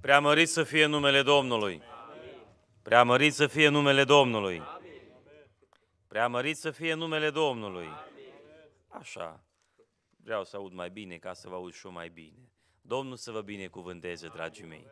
Preamărit să fie numele Domnului. Preamărit să fie numele Domnului. Preamărit să fie numele Domnului. Așa. Vreau să aud mai bine ca să vă aud și eu mai bine. Domnul să vă binecuvânteze, dragii mei.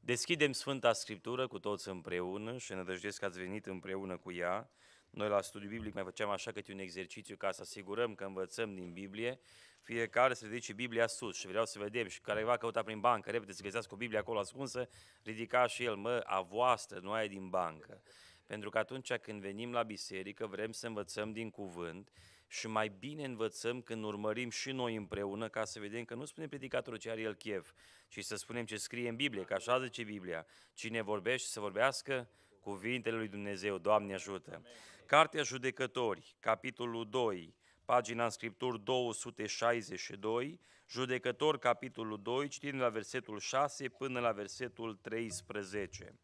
Deschidem Sfânta Scriptură cu toți împreună și ne că ați venit împreună cu ea. Noi la studiu biblic mai făceam așa câte un exercițiu ca să asigurăm că învățăm din Biblie fiecare să ridice Biblia sus și vreau să vedem și care va căuta prin bancă, repede să găsească o Biblie acolo ascunsă, ridica și el, mă, a voastră, nu ai din bancă. Pentru că atunci când venim la biserică vrem să învățăm din cuvânt și mai bine învățăm când urmărim și noi împreună ca să vedem că nu spune predicatorul ce are el chef, ci să spunem ce scrie în Biblie, că așa zice Biblia. Cine vorbește să vorbească cuvintele lui Dumnezeu, Doamne ajută. Cartea Judecători, capitolul 2, pagina în Scripturi 262, judecător capitolul 2, citind la versetul 6 până la versetul 13.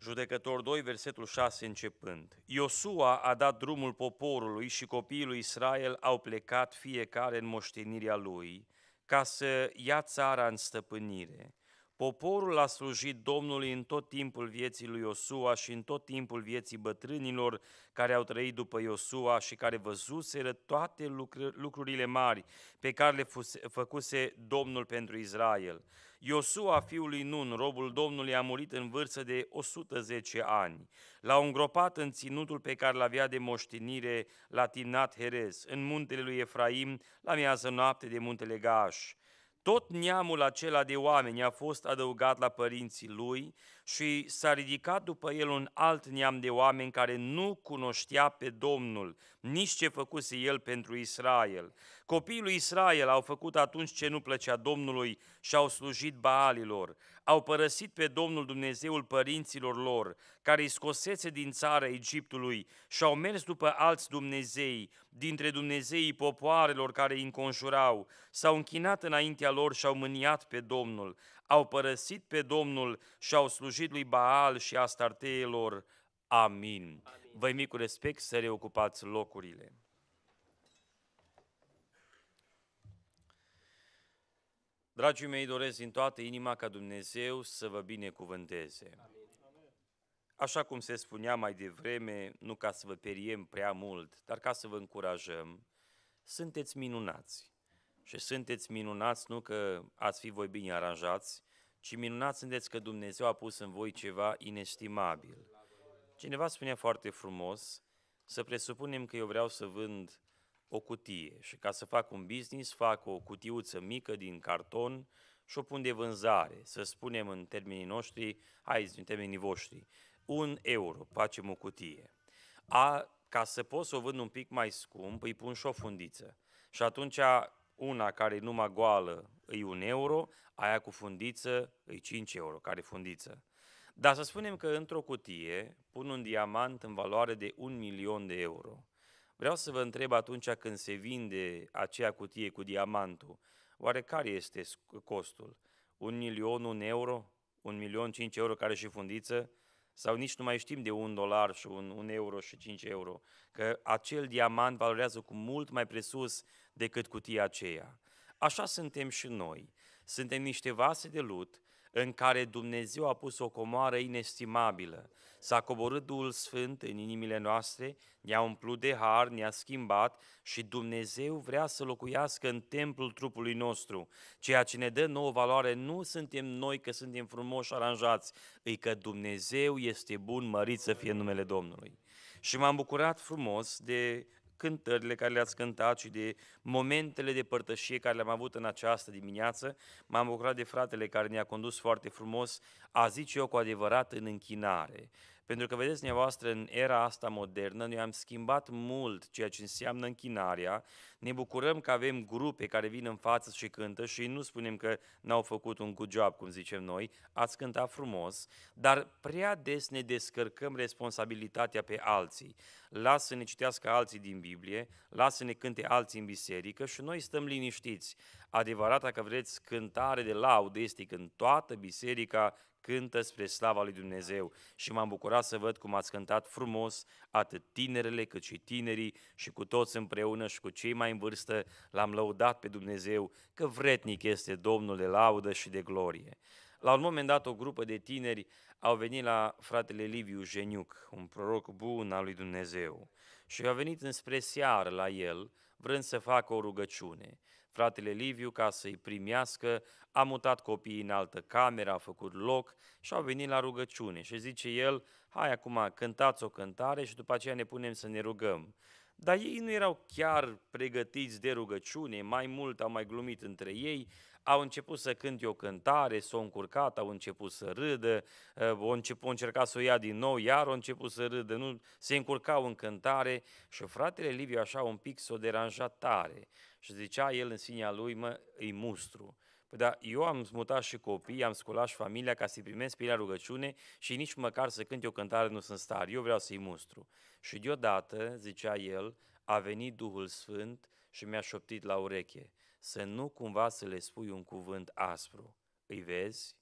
Judecător 2, versetul 6 începând. Iosua a dat drumul poporului și copiii lui Israel au plecat fiecare în moștenirea lui, ca să ia țara în stăpânire. Poporul a slujit Domnului în tot timpul vieții lui Iosua și în tot timpul vieții bătrânilor care au trăit după Iosua și care văzuseră toate lucrurile mari pe care le făcuse Domnul pentru Israel. Iosua, fiul lui Nun, robul Domnului, a murit în vârstă de 110 ani. L-au îngropat în ținutul pe care l-avea de moștenire la Tinat Herez, în muntele lui Efraim, la miază noapte de muntele Gași. Tot neamul acela de oameni a fost adăugat la părinții lui și s-a ridicat după el un alt neam de oameni care nu cunoștea pe Domnul, nici ce făcuse el pentru Israel. Copiii lui Israel au făcut atunci ce nu plăcea Domnului și au slujit Baalilor. Au părăsit pe Domnul Dumnezeul părinților lor, care îi scosese din țara Egiptului și au mers după alți Dumnezei, dintre Dumnezeii popoarelor care îi înconjurau, s-au închinat înaintea lor și au mâniat pe Domnul au părăsit pe Domnul și au slujit lui Baal și astarteilor. Amin. Amin. Vă invit cu respect să reocupați locurile. Dragii mei, doresc din toată inima ca Dumnezeu să vă binecuvânteze. Amin. Așa cum se spunea mai devreme, nu ca să vă periem prea mult, dar ca să vă încurajăm, sunteți minunați. Și sunteți minunați nu că ați fi voi bine aranjați, ci minunați sunteți că Dumnezeu a pus în voi ceva inestimabil. Cineva spunea foarte frumos, să presupunem că eu vreau să vând o cutie și ca să fac un business fac o cutiuță mică din carton și o pun de vânzare, să spunem în termenii noștri, hai în termenii voștri, un euro, facem o cutie. A, ca să pot să o vând un pic mai scump, îi pun și o fundiță. Și atunci una care e numai goală e un euro, aia cu fundiță e 5 euro, care fundiță. Dar să spunem că într-o cutie pun un diamant în valoare de un milion de euro. Vreau să vă întreb atunci când se vinde acea cutie cu diamantul, oare care este costul? Un milion, un euro? Un milion, cinci euro care și fundiță? sau nici nu mai știm de un dolar și un, un euro și cinci euro, că acel diamant valorează cu mult mai presus decât cutia aceea. Așa suntem și noi. Suntem niște vase de lut în care Dumnezeu a pus o comoară inestimabilă. S-a coborât Duhul Sfânt în inimile noastre, ne-a umplut de har, ne-a schimbat și Dumnezeu vrea să locuiască în templul trupului nostru. Ceea ce ne dă nouă valoare nu suntem noi că suntem frumoși aranjați, îi că Dumnezeu este bun, mărit să fie numele Domnului. Și m-am bucurat frumos de cântările care le-ați cântat și de momentele de părtășie care le-am avut în această dimineață. M-am bucurat de fratele care ne-a condus foarte frumos, a zice eu cu adevărat, în închinare. Pentru că, vedeți, dumneavoastră, în era asta modernă, noi am schimbat mult ceea ce înseamnă închinarea. Ne bucurăm că avem grupe care vin în față și cântă și nu spunem că n-au făcut un good job, cum zicem noi, ați cântat frumos, dar prea des ne descărcăm responsabilitatea pe alții. Lasă să ne citească alții din Biblie, lasă să ne cânte alții în biserică și noi stăm liniștiți. Adevărata că vreți cântare de laudă este când toată biserica cântă spre slava lui Dumnezeu și m-am bucurat să văd cum ați cântat frumos atât tinerele cât și tinerii și cu toți împreună și cu cei mai în vârstă l-am lăudat pe Dumnezeu că vretnic este Domnul de laudă și de glorie. La un moment dat o grupă de tineri au venit la fratele Liviu Geniuc, un proroc bun al lui Dumnezeu și au venit înspre seară la el vrând să facă o rugăciune. Fratele Liviu, ca să-i primească, a mutat copiii în altă cameră, a făcut loc și au venit la rugăciune. Și zice el, hai acum cântați o cântare și după aceea ne punem să ne rugăm. Dar ei nu erau chiar pregătiți de rugăciune, mai mult au mai glumit între ei, au început să cânte o cântare, s-au încurcat, au început să râdă, uh, au început, au încercat să o ia din nou, iar au început să râdă, nu, se încurcau în cântare și fratele Liviu așa un pic s-o deranja tare. Și zicea el în sinea lui, mă, îi mustru. Păi da, eu am mutat și copii, am sculat și familia ca să-i primesc pe rugăciune și nici măcar să cânt eu cântare nu sunt star, eu vreau să-i mustru. Și deodată, zicea el, a venit Duhul Sfânt și mi-a șoptit la ureche, să nu cumva să le spui un cuvânt aspru. Îi vezi?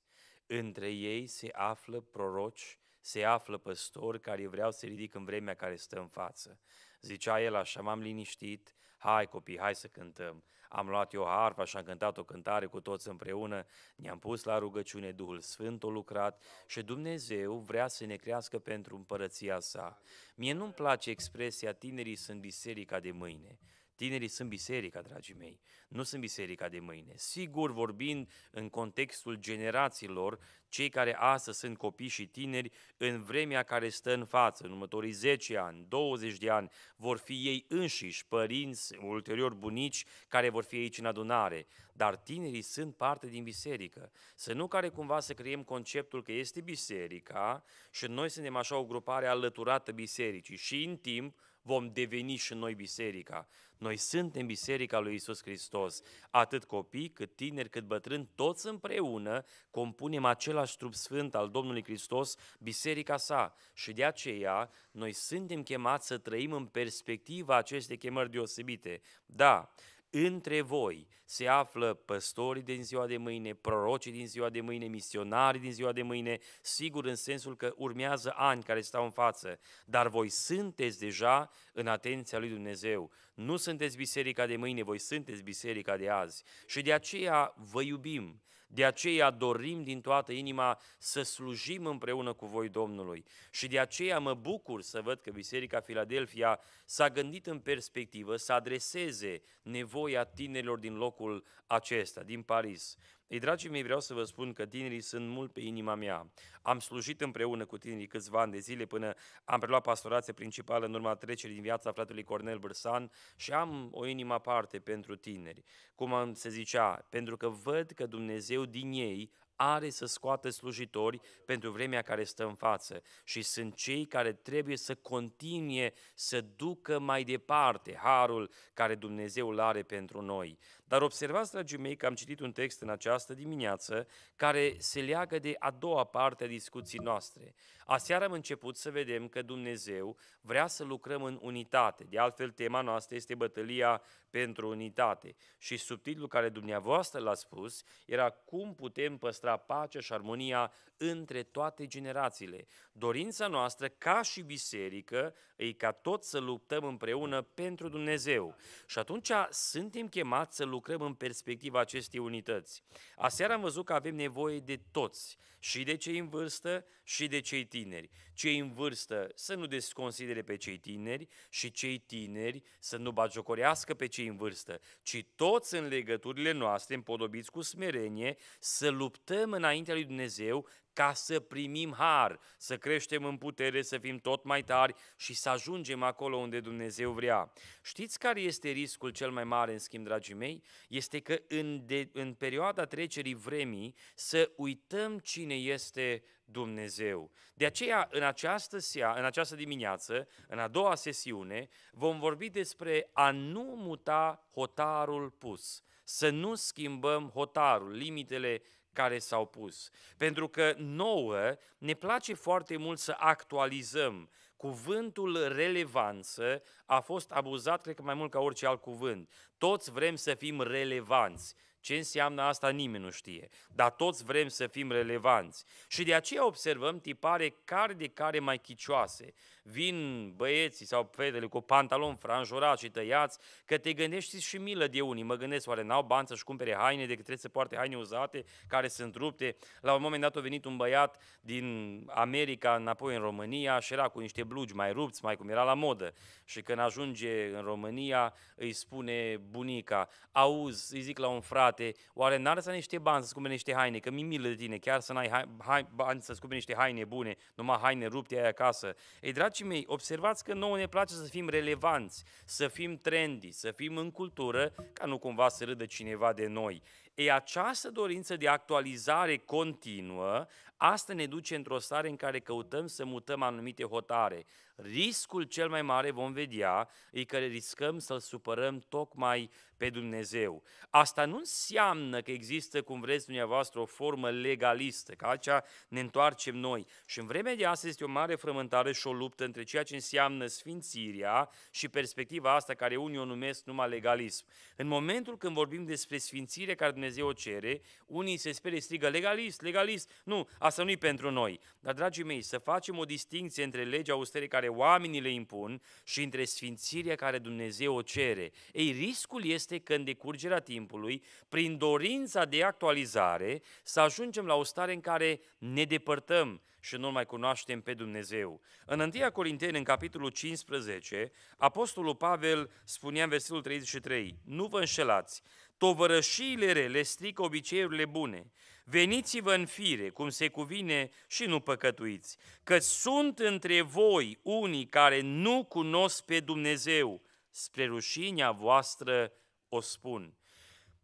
Între ei se află proroci, se află păstori care vreau să ridic în vremea care stă în față. Zicea el așa, m-am liniștit, hai copii, hai să cântăm. Am luat eu harpa și am cântat o cântare cu toți împreună, ne-am pus la rugăciune, Duhul Sfânt a lucrat și Dumnezeu vrea să ne crească pentru împărăția sa. Mie nu-mi place expresia tinerii sunt biserica de mâine. Tinerii sunt biserica, dragii mei, nu sunt biserica de mâine. Sigur, vorbind în contextul generațiilor, cei care astăzi sunt copii și tineri, în vremea care stă în față, în următorii 10 ani, 20 de ani, vor fi ei înșiși, părinți, ulterior bunici, care vor fi aici în adunare. Dar tinerii sunt parte din biserică. Să nu care cumva să creiem conceptul că este biserica și noi suntem așa o grupare alăturată bisericii și în timp vom deveni și noi biserica. Noi suntem biserica lui Isus Hristos, atât copii, cât tineri, cât bătrâni, toți împreună compunem același trup sfânt al Domnului Hristos, biserica sa. Și de aceea noi suntem chemați să trăim în perspectiva acestei chemări deosebite. Da, între voi se află păstorii din ziua de mâine, prorocii din ziua de mâine, misionari din ziua de mâine, sigur în sensul că urmează ani care stau în față, dar voi sunteți deja în atenția lui Dumnezeu. Nu sunteți biserica de mâine, voi sunteți biserica de azi. Și de aceea vă iubim, de aceea dorim din toată inima să slujim împreună cu voi Domnului. Și de aceea mă bucur să văd că Biserica Filadelfia s-a gândit în perspectivă să adreseze nevoia tinerilor din locul acesta, din Paris. Ei, dragii mei, vreau să vă spun că tinerii sunt mult pe inima mea. Am slujit împreună cu tinerii câțiva ani de zile până am preluat pastorația principală în urma trecerii din viața fratelui Cornel Bârsan și am o inimă aparte pentru tineri. Cum am se zicea, pentru că văd că Dumnezeu din ei are să scoată slujitori pentru vremea care stă în față și sunt cei care trebuie să continue să ducă mai departe harul care Dumnezeu are pentru noi. Dar observați, dragii mei, că am citit un text în această dimineață care se leagă de a doua parte a discuției noastre. Aseară am început să vedem că Dumnezeu vrea să lucrăm în unitate. De altfel, tema noastră este bătălia pentru unitate. Și subtitlul care dumneavoastră l-a spus era cum putem păstra pacea și armonia între toate generațiile. Dorința noastră, ca și biserică, e ca tot să luptăm împreună pentru Dumnezeu. Și atunci suntem chemați să lucrăm lucrăm în perspectiva acestei unități. Aseară am văzut că avem nevoie de toți, și de cei în vârstă, și de cei tineri. Cei în vârstă să nu desconsidere pe cei tineri și cei tineri să nu bagiocorească pe cei în vârstă, ci toți în legăturile noastre, împodobiți cu smerenie, să luptăm înaintea lui Dumnezeu ca să primim har, să creștem în putere, să fim tot mai tari și să ajungem acolo unde Dumnezeu vrea. Știți care este riscul cel mai mare, în schimb, dragii mei? Este că în, de, în perioada trecerii vremii să uităm cine este Dumnezeu. De aceea, în această, sea, în această dimineață, în a doua sesiune, vom vorbi despre a nu muta hotarul pus, să nu schimbăm hotarul, limitele care s-au pus. Pentru că nouă ne place foarte mult să actualizăm. Cuvântul relevanță a fost abuzat, cred că mai mult ca orice alt cuvânt. Toți vrem să fim relevanți. Ce înseamnă asta nimeni nu știe, dar toți vrem să fim relevanți. Și de aceea observăm tipare care de care mai chicioase vin băieții sau fetele cu pantalon franjurați și tăiați, că te gândești și milă de unii. Mă gândesc, oare n-au bani să-și cumpere haine decât trebuie să poarte haine uzate, care sunt rupte. La un moment dat a venit un băiat din America înapoi în România și era cu niște blugi mai rupți, mai cum era la modă. Și când ajunge în România, îi spune bunica, auzi, îi zic la un frate, oare n ar să niște bani să-ți cumpere niște haine, că mi milă de tine, chiar să n-ai bani să-ți cumpere niște haine bune, numai haine rupte ai acasă. Ei, dragi Dragii mei, observați că nouă ne place să fim relevanți, să fim trendy, să fim în cultură, ca nu cumva să râdă cineva de noi. E această dorință de actualizare continuă, asta ne duce într-o stare în care căutăm să mutăm anumite hotare. Riscul cel mai mare, vom vedea, e că riscăm să-l supărăm tocmai pe Dumnezeu. Asta nu înseamnă că există, cum vreți dumneavoastră, o formă legalistă, ca acea ne întoarcem noi. Și în vremea de astăzi este o mare frământare și o luptă între ceea ce înseamnă sfințirea și perspectiva asta care unii o numesc numai legalism. În momentul când vorbim despre sfințire care Dumnezeu o cere, unii se sperie, strigă legalist, legalist. Nu, asta nu-i pentru noi. Dar, dragii mei, să facem o distinție între legea austere care oamenii le impun și între sfințirea care Dumnezeu o cere. Ei, riscul este este că în decurgerea timpului, prin dorința de actualizare, să ajungem la o stare în care ne depărtăm și nu mai cunoaștem pe Dumnezeu. În 1 Corinteni, în capitolul 15, Apostolul Pavel spunea în versetul 33, Nu vă înșelați, tovărășiile rele strică obiceiurile bune. Veniți-vă în fire, cum se cuvine, și nu păcătuiți, că sunt între voi unii care nu cunosc pe Dumnezeu, spre rușinea voastră o spun.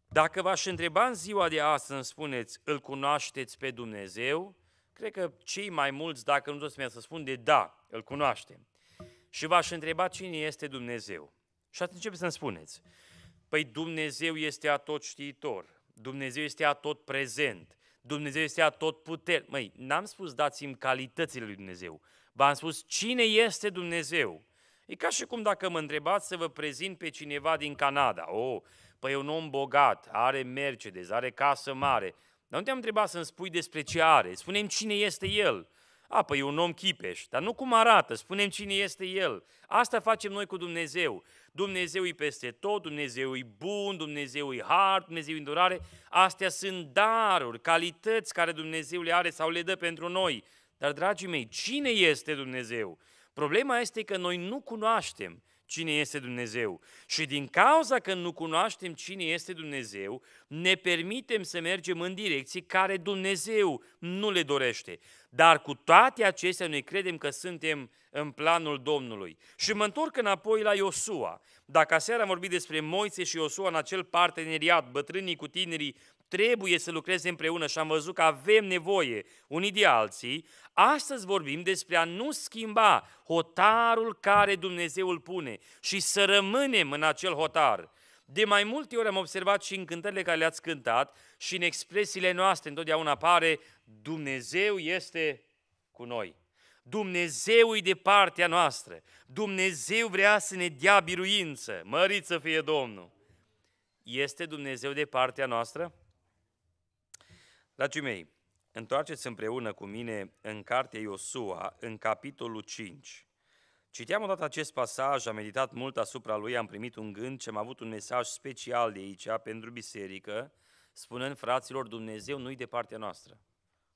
Dacă v-aș întreba în ziua de astăzi, spuneți, îl cunoașteți pe Dumnezeu? Cred că cei mai mulți, dacă nu toți mi să spun de da, îl cunoaștem. Și v-aș întreba cine este Dumnezeu. Și atunci începeți să-mi spuneți. Păi Dumnezeu este atot știitor, Dumnezeu este atot prezent, Dumnezeu este atot puternic. Măi, n-am spus dați-mi calitățile lui Dumnezeu, v-am spus cine este Dumnezeu. E ca și cum dacă mă întrebați să vă prezint pe cineva din Canada. Oh, păi e un om bogat, are Mercedes, are casă mare. Dar nu te-am întrebat să-mi spui despre ce are. Spunem cine este el. A, păi e un om chipeș, dar nu cum arată, spunem cine este el. Asta facem noi cu Dumnezeu. Dumnezeu e peste tot, Dumnezeu e bun, Dumnezeu e hard, Dumnezeu e îndurare. Astea sunt daruri, calități care Dumnezeu le are sau le dă pentru noi. Dar, dragii mei, cine este Dumnezeu? Problema este că noi nu cunoaștem cine este Dumnezeu. Și din cauza că nu cunoaștem cine este Dumnezeu, ne permitem să mergem în direcții care Dumnezeu nu le dorește. Dar cu toate acestea noi credem că suntem în planul Domnului. Și mă întorc înapoi la Iosua. Dacă aseară am vorbit despre Moise și Iosua în acel parteneriat, bătrânii cu tinerii trebuie să lucreze împreună și am văzut că avem nevoie unii de alții, astăzi vorbim despre a nu schimba hotarul care Dumnezeu îl pune și să rămânem în acel hotar. De mai multe ori am observat și în cântările care le-ați cântat și în expresiile noastre întotdeauna apare Dumnezeu este cu noi. Dumnezeu e de partea noastră. Dumnezeu vrea să ne dea biruință. Măriți să fie Domnul. Este Dumnezeu de partea noastră? Dragii mei, întoarceți împreună cu mine în cartea Iosua, în capitolul 5. Citeam odată acest pasaj, am meditat mult asupra lui, am primit un gând ce am avut un mesaj special de aici pentru biserică, spunând fraților, Dumnezeu nu-i de partea noastră.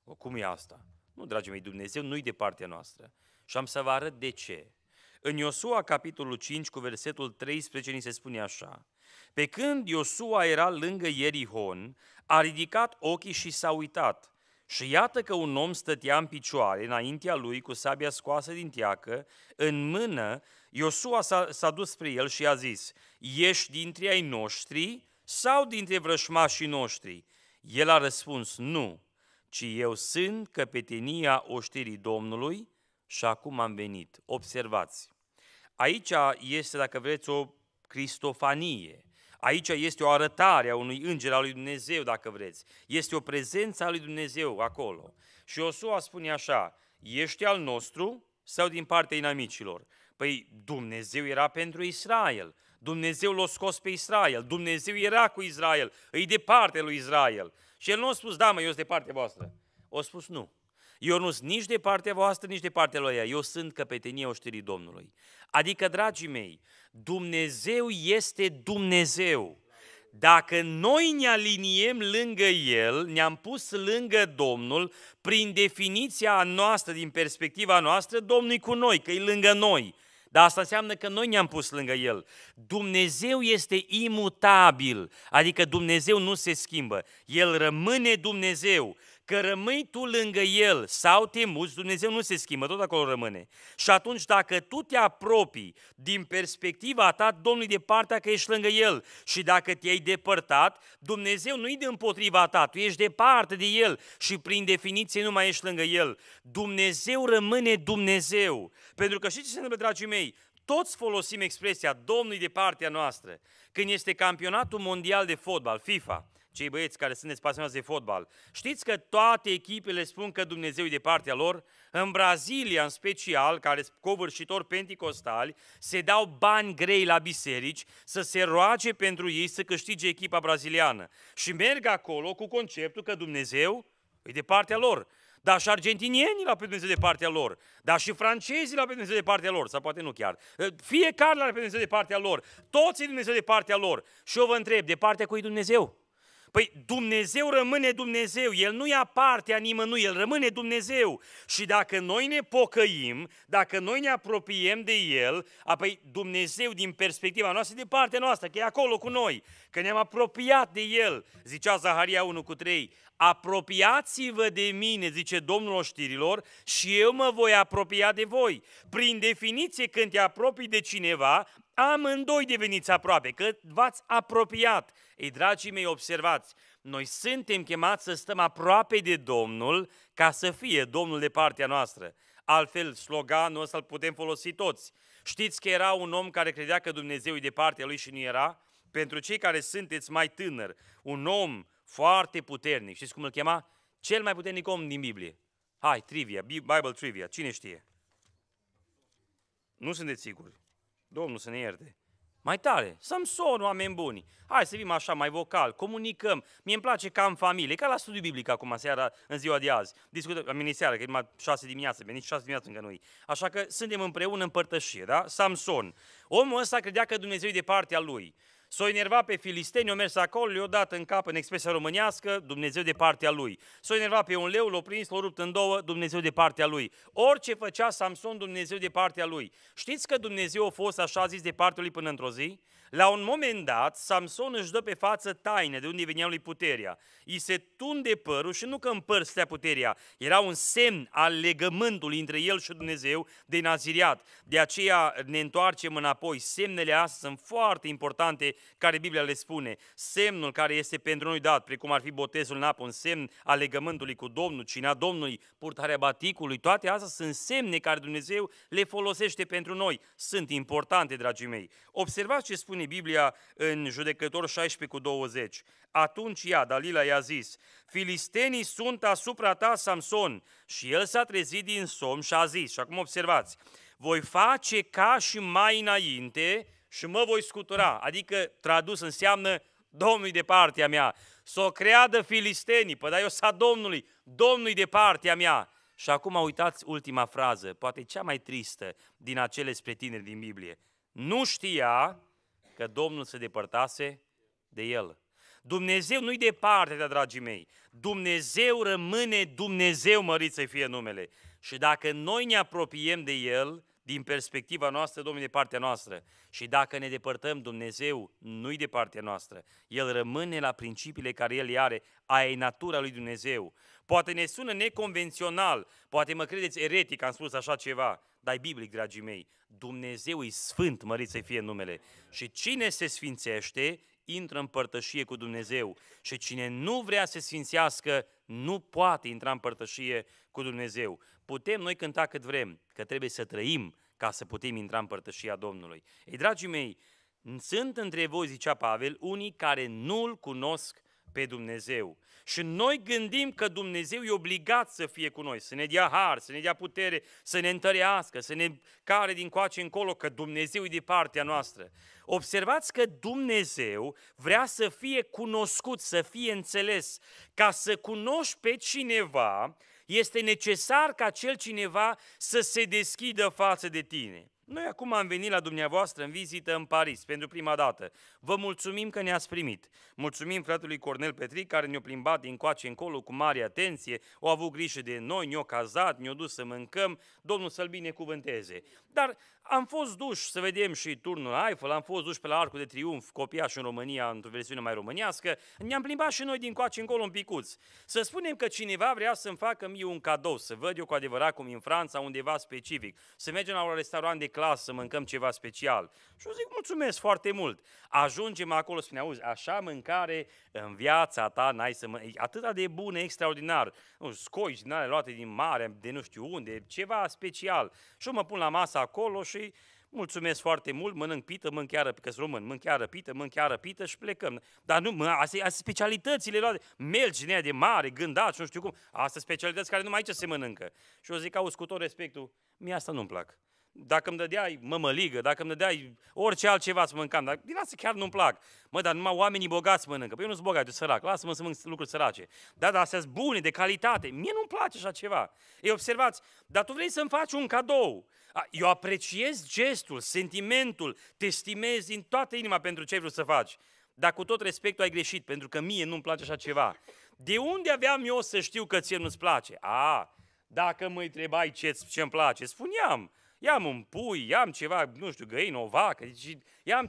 O, cum e asta? Nu, dragii mei, Dumnezeu nu-i de partea noastră. Și am să vă arăt de ce. În Iosua, capitolul 5, cu versetul 13, ni se spune așa. Pe când Iosua era lângă Ierihon, a ridicat ochii și s-a uitat. Și iată că un om stătea în picioare înaintea lui cu sabia scoasă din teacă, în mână, Iosua s-a, s-a dus spre el și a zis, Ești dintre ai noștri sau dintre vrășmașii noștri? El a răspuns, nu, ci eu sunt căpetenia oștirii Domnului și acum am venit. Observați! Aici este, dacă vreți, o cristofanie. Aici este o arătare a unui înger al lui Dumnezeu, dacă vreți. Este o prezență a lui Dumnezeu acolo. Și Osua spune așa, ești al nostru sau din partea inamicilor? Păi Dumnezeu era pentru Israel. Dumnezeu l-a scos pe Israel. Dumnezeu era cu Israel. Îi de parte lui Israel. Și el nu a spus, da, mă, eu sunt de partea voastră. O spus, nu. Eu nu sunt nici de partea voastră, nici de partea lui ea. Eu sunt căpetenie oștirii Domnului. Adică, dragii mei, Dumnezeu este Dumnezeu. Dacă noi ne aliniem lângă El, ne-am pus lângă Domnul, prin definiția noastră, din perspectiva noastră, Domnul e cu noi, că e lângă noi. Dar asta înseamnă că noi ne-am pus lângă El. Dumnezeu este imutabil, adică Dumnezeu nu se schimbă. El rămâne Dumnezeu că rămâi tu lângă el sau te muți, Dumnezeu nu se schimbă, tot acolo rămâne. Și atunci dacă tu te apropii din perspectiva ta Domnului de partea că ești lângă el și dacă te-ai depărtat, Dumnezeu nu-i de împotriva ta, tu ești departe de el și prin definiție nu mai ești lângă el. Dumnezeu rămâne Dumnezeu. Pentru că știți ce se întâmplă, dragii mei? toți folosim expresia Domnului de partea noastră. Când este campionatul mondial de fotbal, FIFA, cei băieți care sunteți pasionați de fotbal, știți că toate echipele spun că Dumnezeu e de partea lor? În Brazilia, în special, care sunt covârșitori penticostali, se dau bani grei la biserici să se roage pentru ei să câștige echipa braziliană. Și merg acolo cu conceptul că Dumnezeu e de partea lor. Dar și argentinienii la Dumnezeu de partea lor. Dar și francezii la Dumnezeu de partea lor, sau poate nu chiar. Fiecare la Dumnezeu de partea lor. Toți Dumnezeu de partea lor. Și eu vă întreb, de partea cui Dumnezeu? Păi Dumnezeu rămâne Dumnezeu, El nu ia partea nimănui, El rămâne Dumnezeu. Și dacă noi ne pocăim, dacă noi ne apropiem de El, apoi Dumnezeu din perspectiva noastră, de partea noastră, că e acolo cu noi, că ne-am apropiat de El, zicea Zaharia 1 cu 3, apropiați-vă de mine, zice Domnul oștirilor, și eu mă voi apropia de voi. Prin definiție, când te apropii de cineva, amândoi deveniți aproape, că v-ați apropiat. Ei, dragii mei, observați, noi suntem chemați să stăm aproape de Domnul ca să fie Domnul de partea noastră. Altfel, sloganul ăsta îl putem folosi toți. Știți că era un om care credea că Dumnezeu e de partea lui și nu era? Pentru cei care sunteți mai tânări, un om foarte puternic, știți cum îl chema? Cel mai puternic om din Biblie. Hai, trivia, Bible trivia, cine știe? Nu sunteți siguri. Domnul să ne ierte. Mai tare, Samson, oameni buni. Hai să fim așa, mai vocal, comunicăm. Mie îmi place ca în familie, ca la studiu biblic acum, seara, în ziua de azi. Discutăm, mine seara, că e numai șase dimineața, nici șase dimineața încă noi. Așa că suntem împreună în părtășie, da? Samson. Omul ăsta credea că Dumnezeu e de partea lui. S-o enerva pe filisteni, o mers acolo, le-o dat în cap în expresia românească, Dumnezeu de partea lui. S-o enerva pe un leu, l-o prins, l-o rupt în două, Dumnezeu de partea lui. Orice făcea Samson, Dumnezeu de partea lui. Știți că Dumnezeu a fost așa zis de partea lui până într-o zi? La un moment dat, Samson își dă pe față taine de unde venea lui puterea. I se tunde părul și nu că împărstea puterea. Era un semn al legământului între el și Dumnezeu de Naziriat. De aceea ne întoarcem înapoi. Semnele astea sunt foarte importante care Biblia le spune. Semnul care este pentru noi dat, precum ar fi botezul în apă, un semn al legământului cu Domnul, cina Domnului, purtarea baticului, toate astea sunt semne care Dumnezeu le folosește pentru noi. Sunt importante, dragii mei. Observați ce spune spune Biblia în judecător 16 cu 20. Atunci ea, Dalila, i-a zis, Filistenii sunt asupra ta, Samson. Și el s-a trezit din somn și a zis, și acum observați, voi face ca și mai înainte și mă voi scutura. Adică, tradus înseamnă, Domnul de partea mea. Să o creadă filistenii, păi da, eu sa Domnului, Domnul de partea mea. Și acum uitați ultima frază, poate cea mai tristă din acele spre tineri din Biblie. Nu știa că Domnul se depărtase de el. Dumnezeu nu-i departe, de dragii mei. Dumnezeu rămâne Dumnezeu, mărit să fie numele. Și dacă noi ne apropiem de El, din perspectiva noastră, Domnul de partea noastră. Și dacă ne depărtăm, Dumnezeu nu-i de partea noastră. El rămâne la principiile care El are, aia e natura lui Dumnezeu. Poate ne sună neconvențional, poate mă credeți eretic, am spus așa ceva, dar biblic, dragii mei. Dumnezeu e sfânt, mărit să fie numele. Și cine se sfințește, intră în părtășie cu Dumnezeu. Și cine nu vrea să se sfințească, nu poate intra în părtășie cu Dumnezeu. Putem noi cânta cât vrem, că trebuie să trăim ca să putem intra în părtășia Domnului. Ei, dragii mei, sunt între voi, zicea Pavel, unii care nu-L cunosc pe Dumnezeu. Și noi gândim că Dumnezeu e obligat să fie cu noi, să ne dea har, să ne dea putere, să ne întărească, să ne care din coace încolo, că Dumnezeu e de partea noastră. Observați că Dumnezeu vrea să fie cunoscut, să fie înțeles. Ca să cunoști pe cineva, este necesar ca cel cineva să se deschidă față de tine. Noi acum am venit la dumneavoastră în vizită în Paris pentru prima dată. Vă mulțumim că ne-ați primit. Mulțumim fratelui Cornel Petric care ne-a plimbat din coace încolo cu mare atenție, o avut grijă de noi, ne-a cazat, ne-a dus să mâncăm, Domnul să-l binecuvânteze. Dar am fost duși să vedem și turnul Eiffel, am fost duși pe la Arcul de Triunf, copiaș în România, într-o versiune mai românească, ne-am plimbat și noi din coace încolo un picuț. Să spunem că cineva vrea să-mi facă mie un cadou, să văd eu cu adevărat cum e în Franța, undeva specific, să mergem la un restaurant de clasă, să mâncăm ceva special. Și eu zic, mulțumesc foarte mult. Aș ajungem acolo, spune, auzi, așa mâncare în viața ta n-ai să mănânci. Atâta de bună, extraordinar. Nu, scoici din alea luate din mare, de nu știu unde, ceva special. Și eu mă pun la masă acolo și mulțumesc foarte mult, mănânc pită, mănânc chiar, că sunt român, mănânc chiar pită, mănânc chiar pită și plecăm. Dar nu, astea, astea specialitățile luate, melci din de mare, gândaci, nu știu cum, astea specialități care numai aici se mănâncă. Și eu zic, auzi, cu tot respectul, mie asta nu-mi plac. Dacă îmi dădeai mămăligă, dacă îmi dădeai orice altceva să mâncam, dar din asta chiar nu-mi plac. Mă, dar numai oamenii bogați mănâncă. Păi eu nu sunt bogat, eu sărac, lasă-mă să mănânc lucruri sărace. Da, dar astea sunt bune, de calitate. Mie nu-mi place așa ceva. Ei, observați, dar tu vrei să-mi faci un cadou. Eu apreciez gestul, sentimentul, te stimez din toată inima pentru ce vrei să faci. Dar cu tot respectul ai greșit, pentru că mie nu-mi place așa ceva. De unde aveam eu să știu că ție nu-ți place? A, dacă mă întrebai ce-mi place, spuneam. I-am un pui, i-am ceva, nu știu, găină, o vacă, deci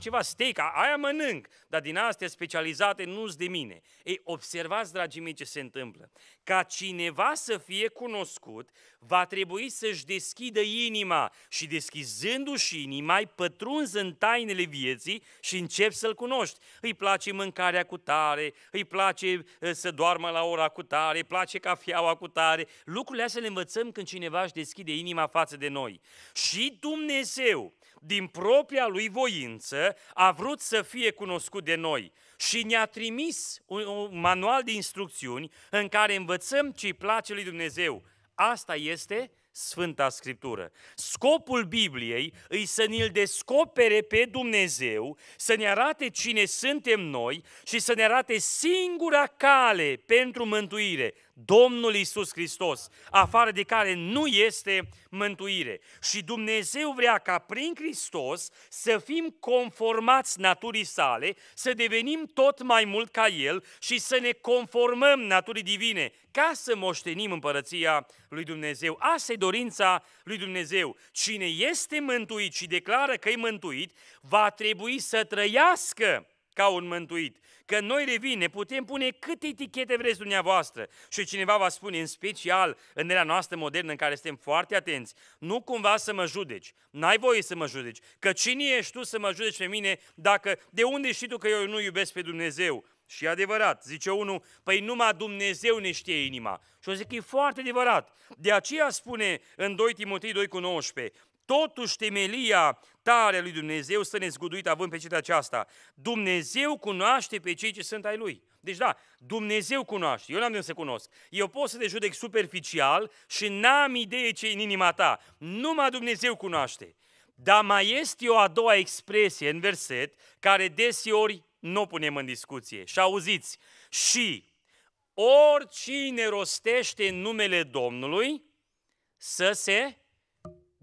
ceva steak, aia mănânc, dar din astea specializate nu sunt de mine. Ei, observați, dragii mei, ce se întâmplă. Ca cineva să fie cunoscut, va trebui să-și deschidă inima și deschizându-și inima, îi pătrunzi în tainele vieții și începi să-L cunoști. Îi place mâncarea cu tare, îi place ă, să doarmă la ora cu tare, îi place cafeaua cu tare. Lucrurile astea le învățăm când cineva își deschide inima față de noi și Dumnezeu, din propria lui voință, a vrut să fie cunoscut de noi și ne-a trimis un manual de instrucțiuni în care învățăm ce îi place lui Dumnezeu. Asta este Sfânta Scriptură. Scopul Bibliei îi să ne-l descopere pe Dumnezeu, să ne arate cine suntem noi și să ne arate singura cale pentru mântuire. Domnul Isus Hristos, afară de care nu este mântuire. Și Dumnezeu vrea ca prin Hristos să fim conformați naturii sale, să devenim tot mai mult ca El și să ne conformăm naturii divine, ca să moștenim împărăția lui Dumnezeu. Asta e dorința lui Dumnezeu. Cine este mântuit și declară că e mântuit, va trebui să trăiască ca un mântuit că noi revin, ne putem pune câte etichete vreți dumneavoastră și cineva va spune, în special în era noastră modernă în care suntem foarte atenți, nu cumva să mă judeci, n-ai voie să mă judeci, că cine ești tu să mă judeci pe mine dacă de unde știi tu că eu nu iubesc pe Dumnezeu? Și adevărat, zice unul, păi numai Dumnezeu ne știe inima. Și o zic că e foarte adevărat. De aceea spune în 2 Timotei 2 cu 19, totuși temelia tare lui Dumnezeu să ne zguduit având pe cita aceasta. Dumnezeu cunoaște pe cei ce sunt ai Lui. Deci da, Dumnezeu cunoaște, eu n-am de să cunosc. Eu pot să te judec superficial și n-am idee ce e în inima ta. Numai Dumnezeu cunoaște. Dar mai este o a doua expresie în verset care desiori nu o punem în discuție. Și auziți, și oricine rostește numele Domnului să se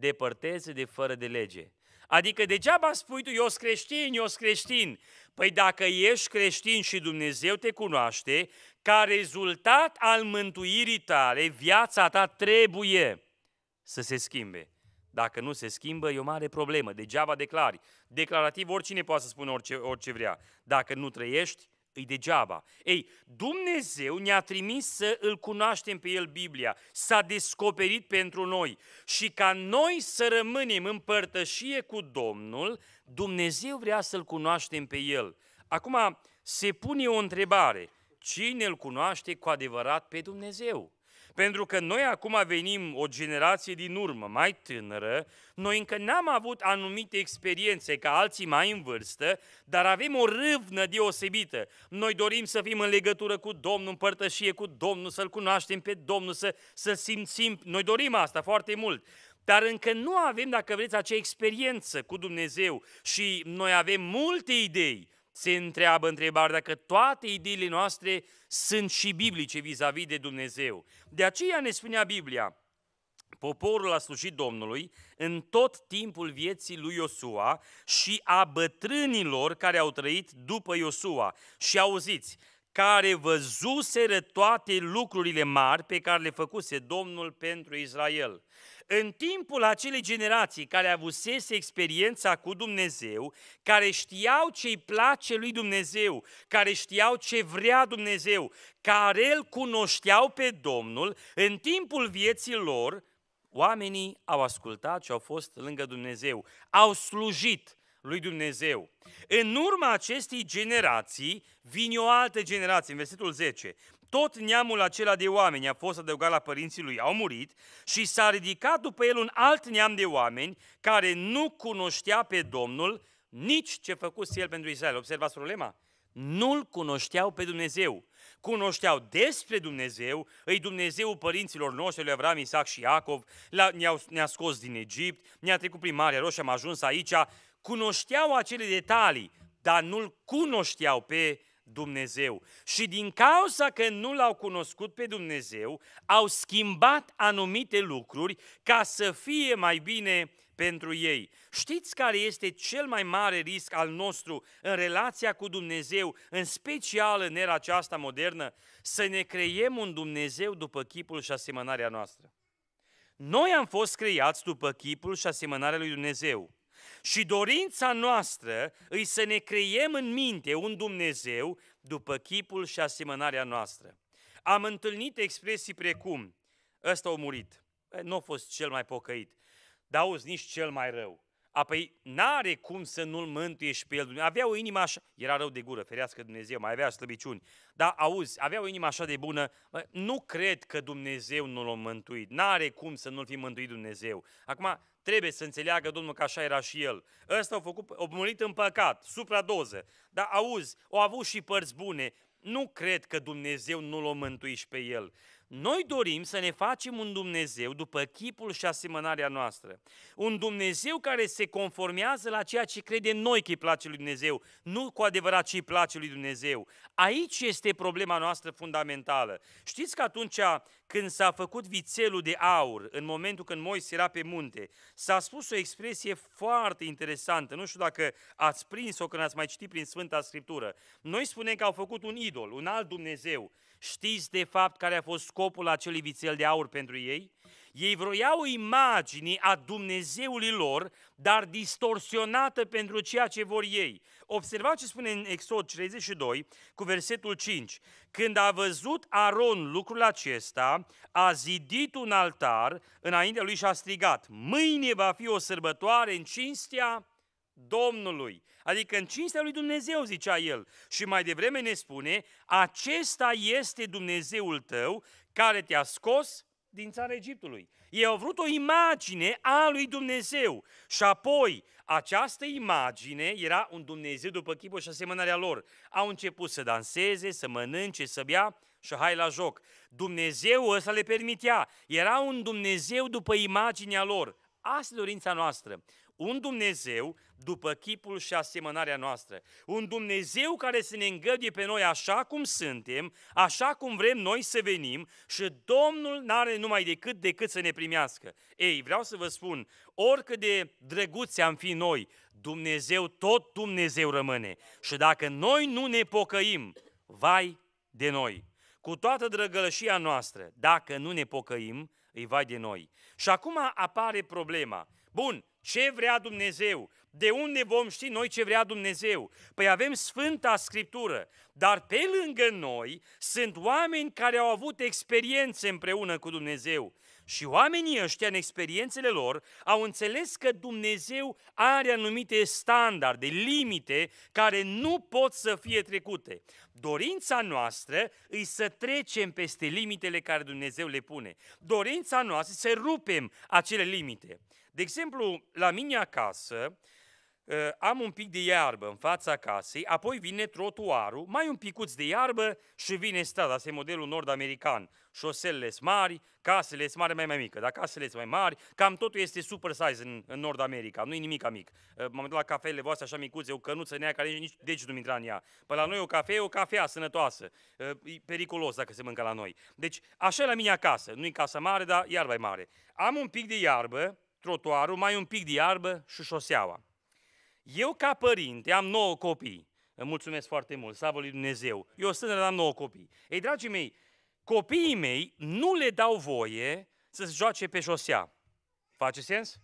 depărteze de fără de lege. Adică degeaba spui tu, eu sunt creștin, eu sunt creștin. Păi dacă ești creștin și Dumnezeu te cunoaște, ca rezultat al mântuirii tale, viața ta trebuie să se schimbe. Dacă nu se schimbă, e o mare problemă. Degeaba declari. Declarativ oricine poate să spună orice, orice vrea. Dacă nu trăiești, îi degeaba. Ei, Dumnezeu ne-a trimis să îl cunoaștem pe el Biblia, s-a descoperit pentru noi și ca noi să rămânem în părtășie cu Domnul, Dumnezeu vrea să-l cunoaștem pe el. Acum se pune o întrebare, cine îl cunoaște cu adevărat pe Dumnezeu? Pentru că noi acum venim o generație din urmă, mai tânără, noi încă n-am avut anumite experiențe ca alții mai în vârstă, dar avem o râvnă deosebită. Noi dorim să fim în legătură cu Domnul, împărtășie cu Domnul, să-L cunoaștem pe Domnul, să, să simțim. Noi dorim asta foarte mult dar încă nu avem, dacă vreți, acea experiență cu Dumnezeu și noi avem multe idei, se întreabă întrebarea dacă toate ideile noastre sunt și biblice vis-a-vis de Dumnezeu. De aceea ne spunea Biblia, Poporul a slujit Domnului în tot timpul vieții lui Iosua și a bătrânilor care au trăit după Iosua. Și auziți, care văzuseră toate lucrurile mari pe care le făcuse Domnul pentru Israel. În timpul acelei generații care avusese experiența cu Dumnezeu, care știau ce i place lui Dumnezeu, care știau ce vrea Dumnezeu, care îl cunoșteau pe Domnul, în timpul vieții lor, oamenii au ascultat și au fost lângă Dumnezeu, au slujit lui Dumnezeu. În urma acestei generații vine o altă generație, în versetul 10. Tot neamul acela de oameni a fost adăugat la părinții lui, au murit și s-a ridicat după el un alt neam de oameni care nu cunoștea pe Domnul nici ce făcuse el pentru Israel. Observați problema? Nu-L cunoșteau pe Dumnezeu. Cunoșteau despre Dumnezeu, îi Dumnezeu părinților noștri, lui Avram, Isaac și Iacov, ne-a, ne scos din Egipt, ne-a trecut prin Marea Roșie, am ajuns aici. Cunoșteau acele detalii, dar nu-L cunoșteau pe Dumnezeu. Și din cauza că nu l-au cunoscut pe Dumnezeu, au schimbat anumite lucruri ca să fie mai bine pentru ei. Știți care este cel mai mare risc al nostru în relația cu Dumnezeu, în special în era aceasta modernă? Să ne creiem un Dumnezeu după chipul și asemănarea noastră. Noi am fost creați după chipul și asemănarea lui Dumnezeu. Și dorința noastră îi să ne creiem în minte un Dumnezeu după chipul și asemănarea noastră. Am întâlnit expresii precum, ăsta a murit, nu a fost cel mai pocăit, dar auzi, nici cel mai rău. Apoi n-are cum să nu-l mântuie și pe el Dumnezeu. Avea o inimă așa, era rău de gură, ferească Dumnezeu, mai avea slăbiciuni. Dar auzi, avea o inimă așa de bună, nu cred că Dumnezeu nu l-a mântuit. N-are cum să nu-l fi mântuit Dumnezeu. Acum, trebuie să înțeleagă Domnul că așa era și el. Ăsta a făcut, a murit în păcat, supradoză. Dar auzi, au avut și părți bune, nu cred că Dumnezeu nu l-a mântuit și pe el. Noi dorim să ne facem un Dumnezeu după chipul și asemănarea noastră. Un Dumnezeu care se conformează la ceea ce crede noi că îi place lui Dumnezeu, nu cu adevărat ce îi place lui Dumnezeu. Aici este problema noastră fundamentală. Știți că atunci când s-a făcut vițelul de aur, în momentul când Moise era pe munte, s-a spus o expresie foarte interesantă, nu știu dacă ați prins-o când ați mai citit prin Sfânta Scriptură. Noi spunem că au făcut un idol, un alt Dumnezeu. Știți de fapt care a fost scopul acelui vițel de aur pentru ei? Ei vroiau imagini a Dumnezeului lor, dar distorsionată pentru ceea ce vor ei. Observați ce spune în Exod 32 cu versetul 5. Când a văzut Aron lucrul acesta, a zidit un altar înaintea lui și a strigat, mâine va fi o sărbătoare în cinstea Domnului. Adică în cinstea lui Dumnezeu, zicea el. Și mai devreme ne spune, acesta este Dumnezeul tău care te-a scos din țara Egiptului. Ei au vrut o imagine a lui Dumnezeu și apoi această imagine era un Dumnezeu după chipul și asemănarea lor. Au început să danseze, să mănânce, să bea și hai la joc. Dumnezeu ăsta le permitea. Era un Dumnezeu după imaginea lor. Asta e dorința noastră un Dumnezeu după chipul și asemănarea noastră. Un Dumnezeu care să ne îngăduie pe noi așa cum suntem, așa cum vrem noi să venim și Domnul n-are numai decât decât să ne primească. Ei, vreau să vă spun, oricât de drăguți am fi noi, Dumnezeu tot Dumnezeu rămâne. Și dacă noi nu ne pocăim, vai de noi. Cu toată drăgălășia noastră, dacă nu ne pocăim, îi vai de noi. Și acum apare problema. Bun, ce vrea Dumnezeu. De unde vom ști noi ce vrea Dumnezeu? Păi avem Sfânta Scriptură, dar pe lângă noi sunt oameni care au avut experiențe împreună cu Dumnezeu. Și oamenii ăștia, în experiențele lor, au înțeles că Dumnezeu are anumite standarde, limite, care nu pot să fie trecute. Dorința noastră îi să trecem peste limitele care Dumnezeu le pune. Dorința noastră să rupem acele limite. De exemplu, la mine acasă ă, am un pic de iarbă în fața casei, apoi vine trotuarul, mai un picuț de iarbă și vine strada, asta e modelul nord-american. Șoselele sunt mari, casele sunt mari mai mai mică, dar casele sunt mai mari, cam totul este super size în, în Nord-America, nu e nimic mic. Ă, m-am dat la cafele voastre așa micuțe, o cănuță nea care nici deci nu intra în ea. Pe păi la noi o cafea e o cafea sănătoasă, ă, e periculos dacă se mâncă la noi. Deci așa e la mine acasă, nu e casă mare, dar iarba e mare. Am un pic de iarbă, trotuarul, mai un pic de iarbă și șoseaua. Eu, ca părinte, am nouă copii. Îmi mulțumesc foarte mult, slavă lui Dumnezeu. Eu sunt la nouă copii. Ei, dragii mei, copiii mei nu le dau voie să se joace pe șosea. Face sens?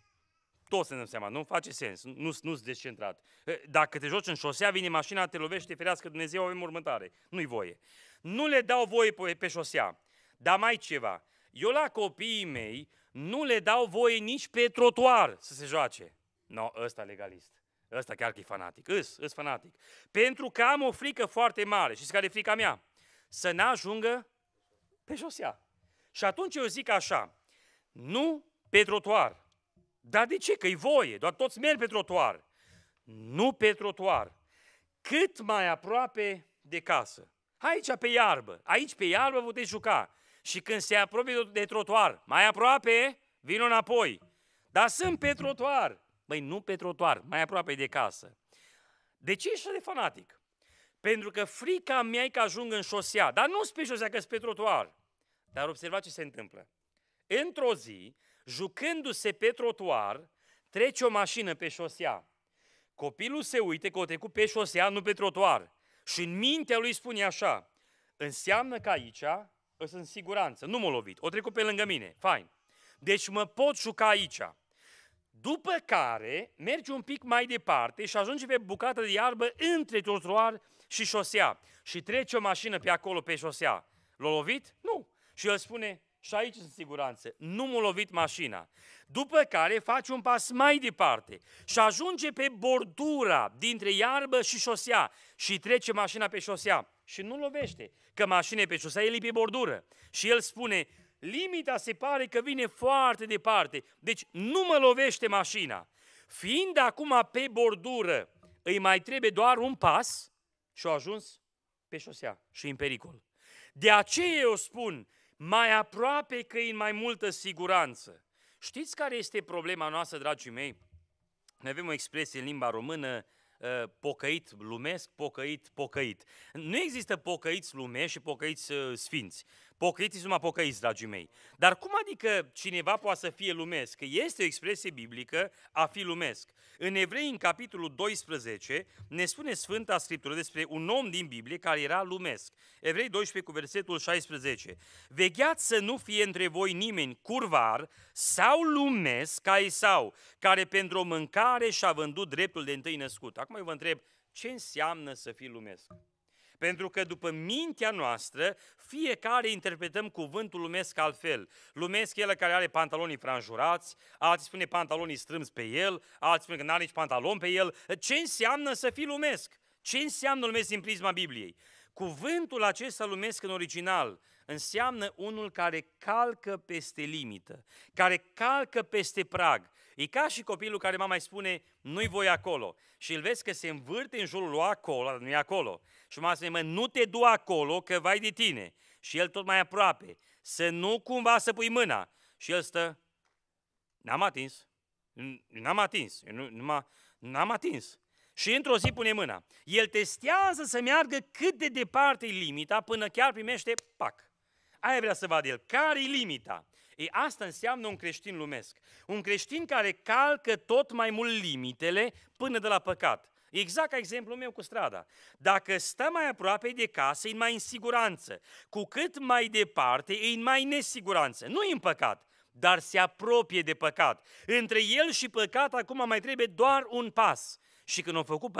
Toți ne dăm seama, nu face sens, nu sunt descentrat. Eh, dacă te joci în șosea, vine mașina, te lovește, ferească Dumnezeu, avem următoare. Nu-i voie. Nu le dau voie pe, pe șosea. Dar mai ceva. Eu la copiii mei nu le dau voie nici pe trotuar să se joace. No, ăsta legalist. Ăsta chiar că e fanatic. Îs, îs fanatic. Pentru că am o frică foarte mare. și care e frica mea? Să n-ajungă pe josea. Și atunci eu zic așa, nu pe trotuar. Dar de ce? Că-i voie, doar toți merg pe trotuar. Nu pe trotuar. Cât mai aproape de casă. Aici pe iarbă. Aici pe iarbă puteți juca. Și când se apropie de trotuar, mai aproape, vin înapoi. Dar sunt pe trotuar. Băi, nu pe trotuar, mai aproape de casă. De ce ești de fanatic? Pentru că frica mea e că ajung în șosea. Dar nu spui șosea, că pe trotuar. Dar observați ce se întâmplă. Într-o zi, jucându-se pe trotuar, trece o mașină pe șosea. Copilul se uite că o trecut pe șosea, nu pe trotuar. Și în mintea lui spune așa, înseamnă că aici Îs în siguranță, nu m-a lovit, o trecut pe lângă mine, fain. Deci mă pot juca aici. După care mergi un pic mai departe și ajungi pe bucată de iarbă între trotuar și șosea. Și trece o mașină pe acolo, pe șosea. L-a lovit? Nu. Și el spune, și aici sunt siguranță, nu m-a lovit mașina. După care faci un pas mai departe și ajunge pe bordura dintre iarbă și șosea și trece mașina pe șosea și nu lovește. Că mașina pe șosea, e pe bordură. Și el spune, limita se pare că vine foarte departe. Deci nu mă lovește mașina. Fiind acum pe bordură, îi mai trebuie doar un pas și au ajuns pe șosea și în pericol. De aceea eu spun, mai aproape că în mai multă siguranță. Știți care este problema noastră, dragii mei? Noi avem o expresie în limba română, Uh, pocăit lumesc, pocăit, pocăit. Nu există pocăiți lumești și pocăiți uh, sfinți. Pocăiți numai pocăiți, dragii mei. Dar cum adică cineva poate să fie lumesc? Că este o expresie biblică a fi lumesc. În Evrei, în capitolul 12, ne spune Sfânta Scriptură despre un om din Biblie care era lumesc. Evrei 12 cu versetul 16. Vegheați să nu fie între voi nimeni curvar sau lumesc ca sau, care pentru o mâncare și-a vândut dreptul de întâi născut. Acum eu vă întreb, ce înseamnă să fii lumesc? Pentru că după mintea noastră, fiecare interpretăm cuvântul lumesc altfel. Lumesc el care are pantalonii franjurați, alții spune pantalonii strâmți pe el, alții spune că n-are nici pantalon pe el. Ce înseamnă să fii lumesc? Ce înseamnă lumesc din prisma Bibliei? Cuvântul acesta lumesc în original înseamnă unul care calcă peste limită, care calcă peste prag, E ca și copilul care mama îi spune, nu-i voi acolo. Și îl vezi că se învârte în jurul lui acolo, nu acolo. Și mama spune, mă, nu te du acolo că vai de tine. Și el tot mai aproape. Să nu cumva să pui mâna. Și el stă, n-am atins, n-am atins, n-am atins. Și într-o zi pune mâna. El testează să meargă cât de departe e limita până chiar primește pac. Aia vrea să vadă el. Care e limita? E asta înseamnă un creștin lumesc. Un creștin care calcă tot mai mult limitele până de la păcat. Exact ca exemplul meu cu strada. Dacă stă mai aproape de casă, e mai în siguranță. Cu cât mai departe, e mai nesiguranță. Nu e în păcat, dar se apropie de păcat. Între el și păcat acum mai trebuie doar un pas. Și când au făcut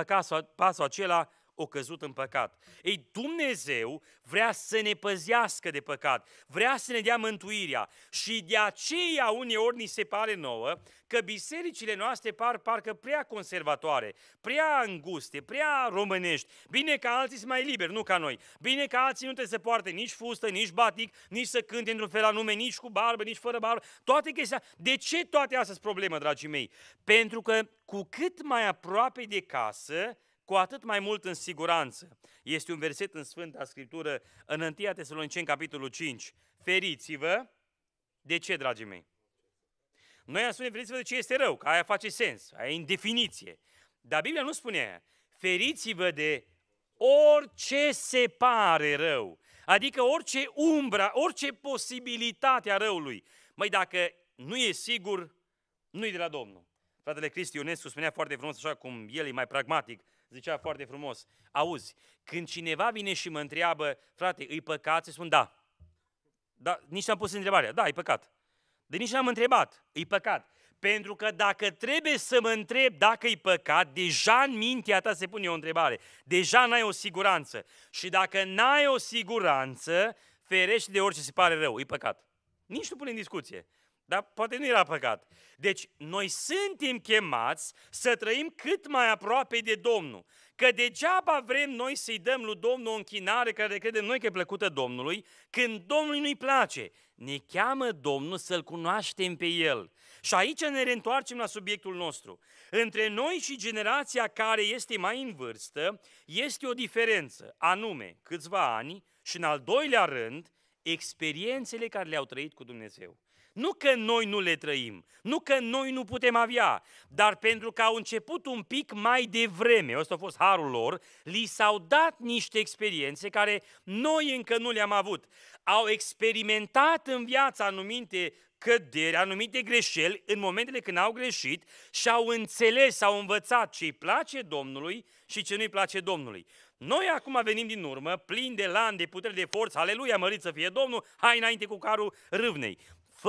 pasul acela, o căzut în păcat. Ei, Dumnezeu vrea să ne păzească de păcat, vrea să ne dea mântuirea și de aceea uneori ni se pare nouă că bisericile noastre par parcă prea conservatoare, prea înguste, prea românești. Bine că alții sunt mai liberi, nu ca noi. Bine că alții nu trebuie să poarte nici fustă, nici batic, nici să cânte într-un fel anume, nici cu barbă, nici fără barbă. Toate chestia. De ce toate astea sunt probleme, dragii mei? Pentru că cu cât mai aproape de casă, cu atât mai mult în siguranță. Este un verset în Sfânta Scriptură, în 1 Tesaloniceni, capitolul 5. Feriți-vă! De ce, dragii mei? Noi am spune feriți-vă de ce este rău, că aia face sens, aia e în definiție. Dar Biblia nu spune aia. Feriți-vă de orice se pare rău, adică orice umbra, orice posibilitate a răului. Măi, dacă nu e sigur, nu e de la Domnul. Fratele Cristi Ionescu spunea foarte frumos, așa cum el e mai pragmatic, zicea foarte frumos, auzi, când cineva vine și mă întreabă, frate, îi păcat? Îi spun da. da nici n-am pus întrebarea, da, e păcat. De nici n-am întrebat, e păcat. Pentru că dacă trebuie să mă întreb dacă e păcat, deja în mintea ta se pune o întrebare. Deja n-ai o siguranță. Și dacă n-ai o siguranță, ferești de orice se pare rău, e păcat. Nici nu pune în discuție. Dar poate nu era păcat. Deci noi suntem chemați să trăim cât mai aproape de Domnul. Că degeaba vrem noi să-i dăm lui Domnul o închinare care credem noi că e plăcută Domnului, când Domnului nu-i place. Ne cheamă Domnul să-L cunoaștem pe El. Și aici ne reîntoarcem la subiectul nostru. Între noi și generația care este mai în vârstă, este o diferență, anume câțiva ani și în al doilea rând, experiențele care le-au trăit cu Dumnezeu. Nu că noi nu le trăim, nu că noi nu putem avea, dar pentru că au început un pic mai devreme, ăsta a fost harul lor, li s-au dat niște experiențe care noi încă nu le-am avut. Au experimentat în viața anumite cădere, anumite greșeli în momentele când au greșit și au înțeles, au învățat ce i place Domnului și ce nu-i place Domnului. Noi acum venim din urmă, plini de lan, de putere, de forță, aleluia, mărit să fie Domnul, hai înainte cu carul râvnei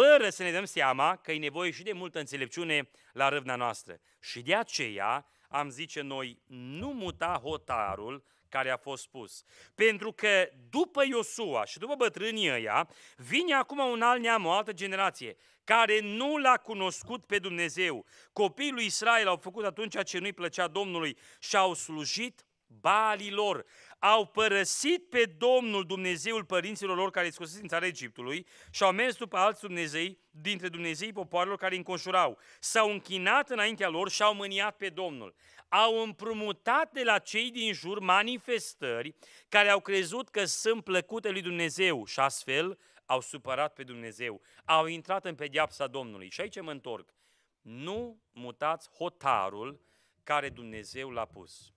fără să ne dăm seama că e nevoie și de multă înțelepciune la râvna noastră. Și de aceea am zice noi, nu muta hotarul care a fost pus. Pentru că după Iosua și după bătrânii ăia, vine acum un alt neam, o altă generație, care nu l-a cunoscut pe Dumnezeu. Copiii lui Israel au făcut atunci ce nu-i plăcea Domnului și au slujit balilor au părăsit pe Domnul Dumnezeul părinților lor care scosese din țara Egiptului și au mers după alți Dumnezei dintre Dumnezeii popoarelor care îi înconjurau. S-au închinat înaintea lor și au mâniat pe Domnul. Au împrumutat de la cei din jur manifestări care au crezut că sunt plăcute lui Dumnezeu și astfel au supărat pe Dumnezeu. Au intrat în pediapsa Domnului. Și aici mă întorc. Nu mutați hotarul care Dumnezeu l-a pus.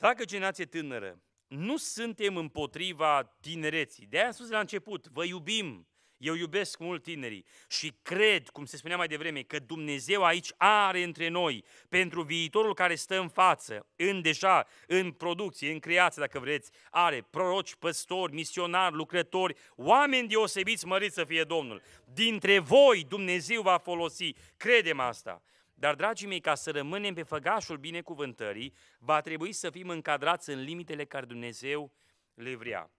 Dragă generație tânără, nu suntem împotriva tinereții. De aia am spus de la început, vă iubim, eu iubesc mult tinerii și cred, cum se spunea mai devreme, că Dumnezeu aici are între noi, pentru viitorul care stă în față, în deja, în producție, în creație, dacă vreți, are proroci, păstori, misionari, lucrători, oameni deosebiți măriți să fie Domnul. Dintre voi Dumnezeu va folosi, credem asta. Dar, dragii mei, ca să rămânem pe făgașul binecuvântării, va trebui să fim încadrați în limitele care Dumnezeu le vrea.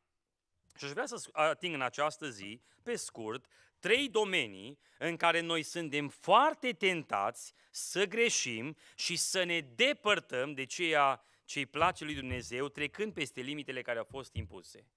Și aș vrea să ating în această zi, pe scurt, trei domenii în care noi suntem foarte tentați să greșim și să ne depărtăm de ceea ce îi place lui Dumnezeu, trecând peste limitele care au fost impuse.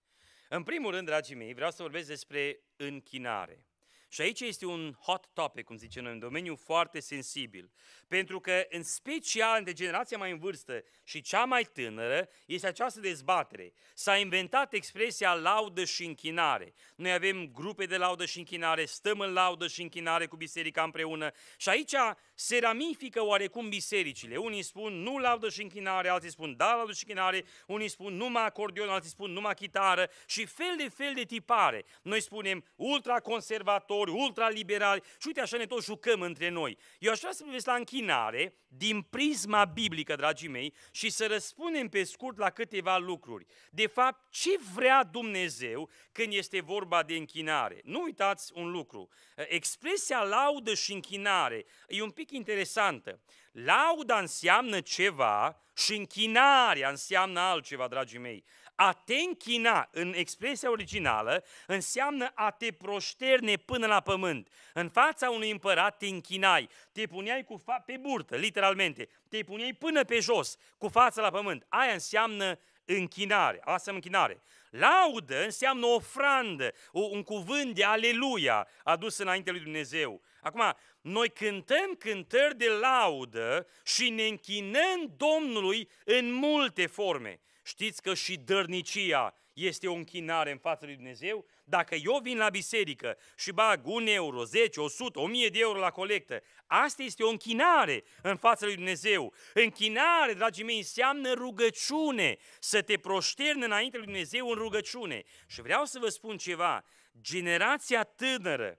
În primul rând, dragii mei, vreau să vorbesc despre închinare. Și aici este un hot topic, cum zicem noi, un domeniu foarte sensibil. Pentru că, în special, între generația mai în vârstă și cea mai tânără, este această dezbatere. S-a inventat expresia laudă și închinare. Noi avem grupe de laudă și închinare, stăm în laudă și închinare cu biserica împreună. Și aici se ramifică oarecum bisericile. Unii spun nu laudă și închinare, alții spun da laudă și închinare, unii spun numai acordeon, alții spun numai chitară și fel de fel de tipare. Noi spunem ultraconservatori, ultraliberali și uite așa ne tot jucăm între noi. Eu aș vrea să privesc la închinare din prisma biblică, dragii mei, și să răspundem pe scurt la câteva lucruri. De fapt, ce vrea Dumnezeu când este vorba de închinare? Nu uitați un lucru. Expresia laudă și închinare e un pic pic interesantă. Lauda înseamnă ceva și închinarea înseamnă altceva, dragii mei. A te închina în expresia originală înseamnă a te proșterne până la pământ. În fața unui împărat te închinai, te puneai cu fa- pe burtă, literalmente, te puneai până pe jos, cu fața la pământ. Aia înseamnă închinare, asta e închinare. Laudă înseamnă ofrandă, un cuvânt de aleluia adus înainte lui Dumnezeu. Acum, noi cântăm cântări de laudă și ne închinăm Domnului în multe forme. Știți că și dărnicia este o închinare în fața lui Dumnezeu? Dacă eu vin la biserică și bag un euro, 10, 100, 1000 de euro la colectă, asta este o închinare în fața lui Dumnezeu. Închinare, dragii mei, înseamnă rugăciune, să te proșterni înainte lui Dumnezeu în rugăciune. Și vreau să vă spun ceva, generația tânără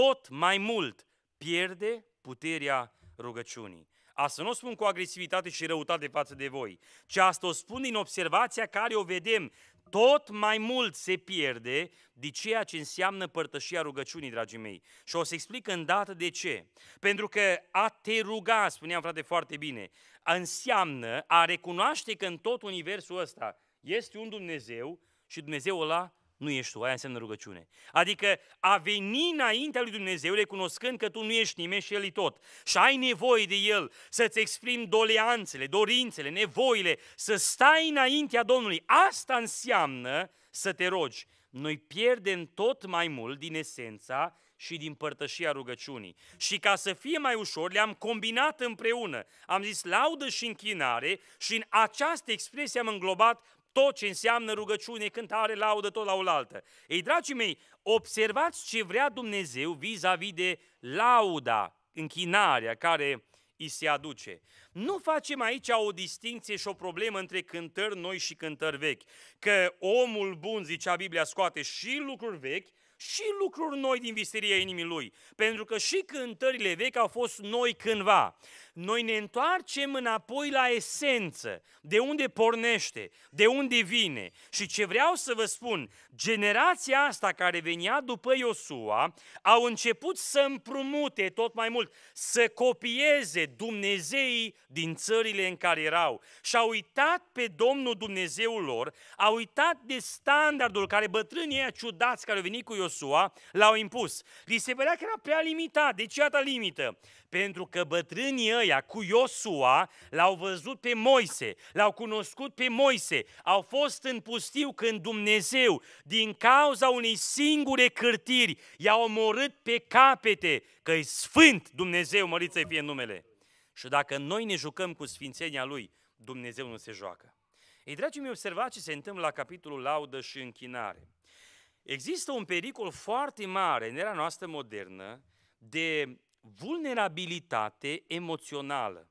tot mai mult pierde puterea rugăciunii. Asta nu o spun cu agresivitate și răutate față de voi, ci asta o spun din observația care o vedem. Tot mai mult se pierde de ceea ce înseamnă părtășia rugăciunii, dragii mei. Și o să explic îndată de ce. Pentru că a te ruga, spuneam frate foarte bine, înseamnă a recunoaște că în tot universul ăsta este un Dumnezeu și Dumnezeu ăla nu ești tu, aia înseamnă rugăciune. Adică a veni înaintea lui Dumnezeu recunoscând că tu nu ești nimeni și El e tot. Și ai nevoie de El să-ți exprimi doleanțele, dorințele, nevoile, să stai înaintea Domnului. Asta înseamnă să te rogi. Noi pierdem tot mai mult din esența și din părtășia rugăciunii. Și ca să fie mai ușor, le-am combinat împreună. Am zis laudă și închinare și în această expresie am înglobat tot ce înseamnă rugăciune, cântare, laudă, tot la oaltă. Ei, dragii mei, observați ce vrea Dumnezeu vis-a-vis de lauda, închinarea care îi se aduce. Nu facem aici o distinție și o problemă între cântări noi și cântări vechi. Că omul bun, zicea Biblia, scoate și lucruri vechi și lucruri noi din visteria inimii lui. Pentru că și cântările vechi au fost noi cândva. Noi ne întoarcem înapoi la esență, de unde pornește, de unde vine. Și ce vreau să vă spun, generația asta care venea după Iosua au început să împrumute tot mai mult, să copieze Dumnezeii din țările în care erau. Și au uitat pe Domnul Dumnezeul lor, au uitat de standardul care bătrânii aia ciudați care au venit cu Iosua, Iosua l-au impus. Li se părea că era prea limitat. De ce atâta limită? Pentru că bătrânii ăia cu Iosua l-au văzut pe Moise, l-au cunoscut pe Moise, au fost în pustiu când Dumnezeu, din cauza unei singure cârtiri, i-a omorât pe capete, că e sfânt Dumnezeu, mărit să fie numele. Și dacă noi ne jucăm cu sfințenia Lui, Dumnezeu nu se joacă. Ei, dragii mei, observați ce se întâmplă la capitolul laudă și închinare. Există un pericol foarte mare în era noastră modernă de vulnerabilitate emoțională.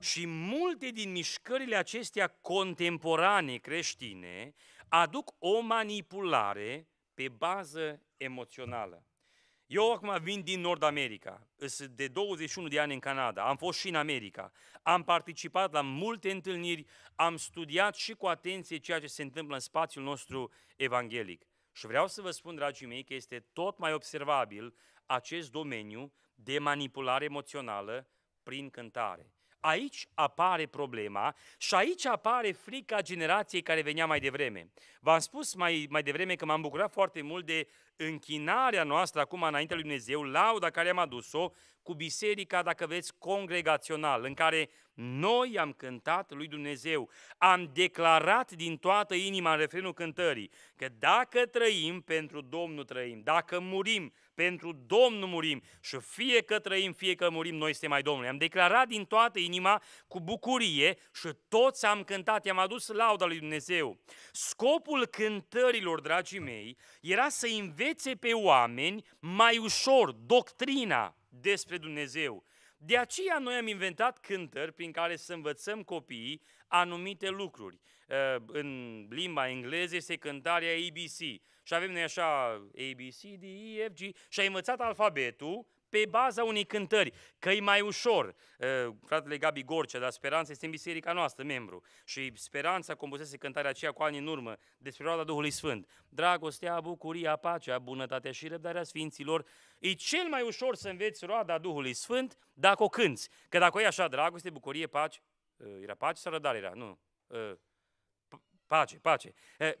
Și multe din mișcările acestea contemporane creștine aduc o manipulare pe bază emoțională. Eu acum vin din Nord America, sunt de 21 de ani în Canada, am fost și în America, am participat la multe întâlniri, am studiat și cu atenție ceea ce se întâmplă în spațiul nostru evanghelic. Și vreau să vă spun, dragii mei, că este tot mai observabil acest domeniu de manipulare emoțională prin cântare. Aici apare problema și aici apare frica generației care venea mai devreme. V-am spus mai, mai devreme că m-am bucurat foarte mult de închinarea noastră acum înaintea lui Dumnezeu, lauda care am adus-o cu biserica, dacă veți, congregațional, în care noi am cântat lui Dumnezeu. Am declarat din toată inima în refrenul cântării că dacă trăim, pentru Domnul trăim, dacă murim, pentru Domnul murim și fie că trăim, fie că murim, noi suntem mai Domnului. Am declarat din toată inima cu bucurie și toți am cântat, i-am adus lauda lui Dumnezeu. Scopul cântărilor, dragii mei, era să învețe pe oameni mai ușor doctrina despre Dumnezeu. De aceea noi am inventat cântări prin care să învățăm copiii anumite lucruri. Uh, în limba engleză este cântarea ABC, și avem noi așa A, B, C, D, E, F, G și ai învățat alfabetul pe baza unei cântări, că e mai ușor. Uh, fratele Gabi Gorcea dar Speranța este în biserica noastră, membru. Și Speranța compusese cântarea aceea cu ani în urmă despre roada Duhului Sfânt. Dragostea, bucuria, pacea, bunătatea și răbdarea Sfinților. E cel mai ușor să înveți roada Duhului Sfânt dacă o cânți. Că dacă e așa, dragoste, bucurie, pace, uh, era pace sau răbdare era? Nu. Uh, pace, pace.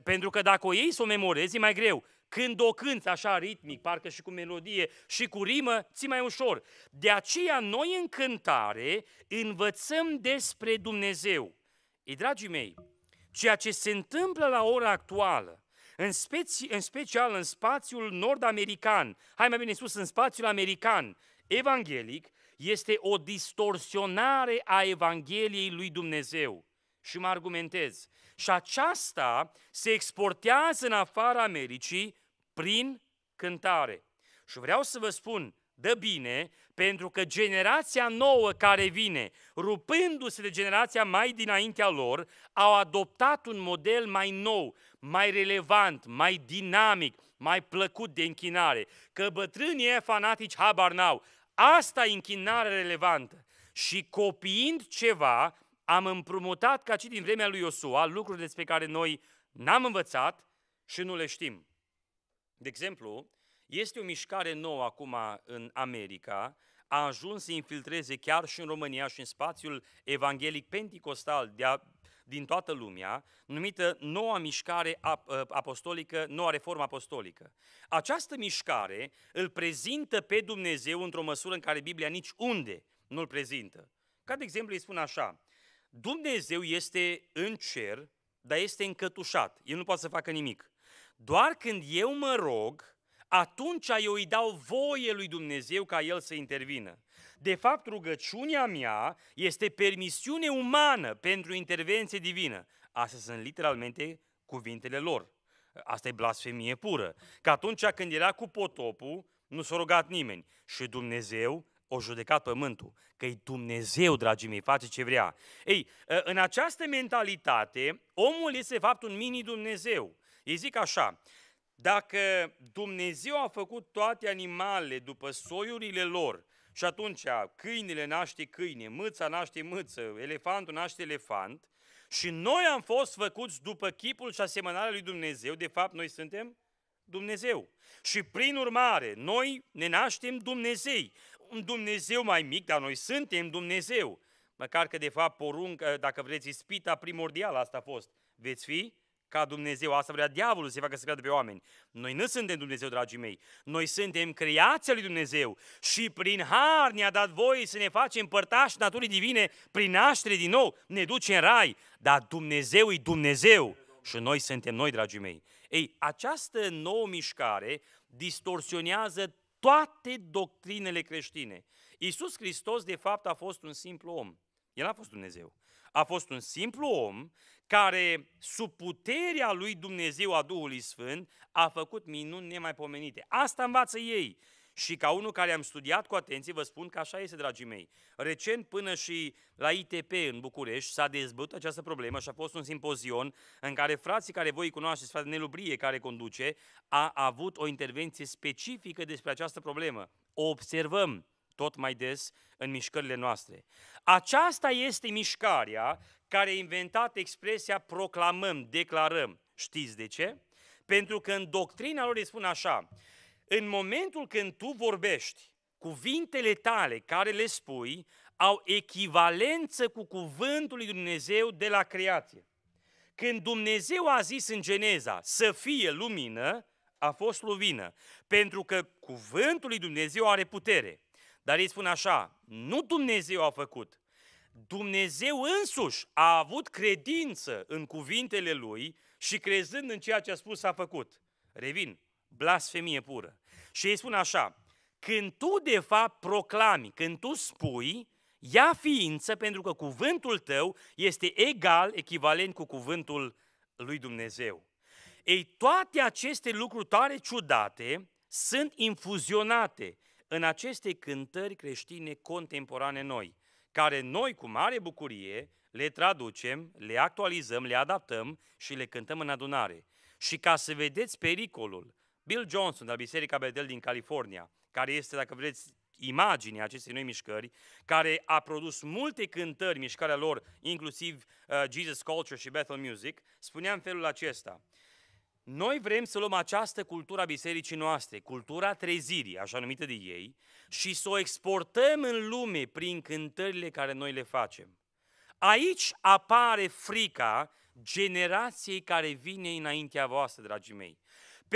Pentru că dacă o iei să o memorezi, e mai greu. Când o cânți așa ritmic, parcă și cu melodie și cu rimă, ți mai ușor. De aceea noi în cântare învățăm despre Dumnezeu. Ei, dragii mei, ceea ce se întâmplă la ora actuală, în, speci, în special în spațiul nord-american, hai mai bine spus, în spațiul american, evanghelic, este o distorsionare a Evangheliei lui Dumnezeu și mă argumentez. Și aceasta se exportează în afara Americii prin cântare. Și vreau să vă spun, dă bine, pentru că generația nouă care vine, rupându-se de generația mai dinaintea lor, au adoptat un model mai nou, mai relevant, mai dinamic, mai plăcut de închinare. Că bătrânii e fanatici habar n-au. Asta e închinare relevantă. Și copiind ceva, am împrumutat ca și din vremea lui Iosua lucruri despre care noi n-am învățat și nu le știm. De exemplu, este o mișcare nouă acum în America, a ajuns să infiltreze chiar și în România și în spațiul evanghelic penticostal de a, din toată lumea, numită Noua Mișcare ă, Apostolică, Noua Reformă Apostolică. Această mișcare îl prezintă pe Dumnezeu într-o măsură în care Biblia nici unde nu-l prezintă. Ca de exemplu îi spun așa, Dumnezeu este în cer, dar este încătușat. El nu poate să facă nimic. Doar când eu mă rog, atunci eu îi dau voie lui Dumnezeu ca el să intervină. De fapt, rugăciunea mea este permisiune umană pentru intervenție divină. Astea sunt literalmente cuvintele lor. Asta e blasfemie pură. Că atunci când era cu potopul, nu s-a rugat nimeni. Și Dumnezeu o judecat pământul, că e Dumnezeu, dragii mei, face ce vrea. Ei, ă, în această mentalitate, omul este, de fapt, un mini-Dumnezeu. Ei zic așa, dacă Dumnezeu a făcut toate animalele după soiurile lor, și atunci câinele naște câine, mâța naște mâță, elefantul naște elefant, și noi am fost făcuți după chipul și asemănarea lui Dumnezeu, de fapt noi suntem Dumnezeu. Și prin urmare, noi ne naștem Dumnezei un Dumnezeu mai mic, dar noi suntem Dumnezeu. Măcar că, de fapt, poruncă, dacă vreți, ispita primordială asta a fost. Veți fi ca Dumnezeu. Asta vrea diavolul să facă să creadă pe oameni. Noi nu suntem Dumnezeu, dragii mei. Noi suntem creația lui Dumnezeu și prin har ne-a dat voie să ne facem părtași naturii divine prin naștere din nou, ne duce în rai. Dar Dumnezeu e Dumnezeu și noi suntem noi, dragii mei. Ei, această nouă mișcare distorsionează toate doctrinele creștine. Iisus Hristos, de fapt, a fost un simplu om. El a fost Dumnezeu. A fost un simplu om care, sub puterea lui Dumnezeu a Duhului Sfânt, a făcut minuni nemaipomenite. Asta învață ei. Și ca unul care am studiat cu atenție, vă spun că așa este, dragii mei. Recent, până și la ITP în București, s-a dezbătut această problemă și a fost un simpozion în care frații care voi cunoașteți, frate Nelubrie care conduce, a avut o intervenție specifică despre această problemă. O observăm tot mai des în mișcările noastre. Aceasta este mișcarea care a inventat expresia proclamăm, declarăm. Știți de ce? Pentru că în doctrina lor îi spun așa, în momentul când tu vorbești, cuvintele tale care le spui au echivalență cu cuvântul lui Dumnezeu de la creație. Când Dumnezeu a zis în Geneza să fie lumină, a fost lumină, pentru că cuvântul lui Dumnezeu are putere. Dar ei spun așa, nu Dumnezeu a făcut, Dumnezeu însuși a avut credință în cuvintele lui și crezând în ceea ce a spus a făcut. Revin, blasfemie pură. Și ei spun așa, când tu de fapt proclami, când tu spui, ia ființă pentru că cuvântul tău este egal, echivalent cu cuvântul lui Dumnezeu. Ei, toate aceste lucruri tare ciudate sunt infuzionate în aceste cântări creștine contemporane noi, care noi cu mare bucurie le traducem, le actualizăm, le adaptăm și le cântăm în adunare. Și ca să vedeți pericolul, Bill Johnson de la Biserica Bedel din California, care este, dacă vreți, imaginea acestei noi mișcări, care a produs multe cântări, mișcarea lor, inclusiv uh, Jesus Culture și Bethel Music, spunea în felul acesta. Noi vrem să luăm această cultură a bisericii noastre, cultura trezirii, așa numită de ei, și să o exportăm în lume prin cântările care noi le facem. Aici apare frica generației care vine înaintea voastră, dragii mei.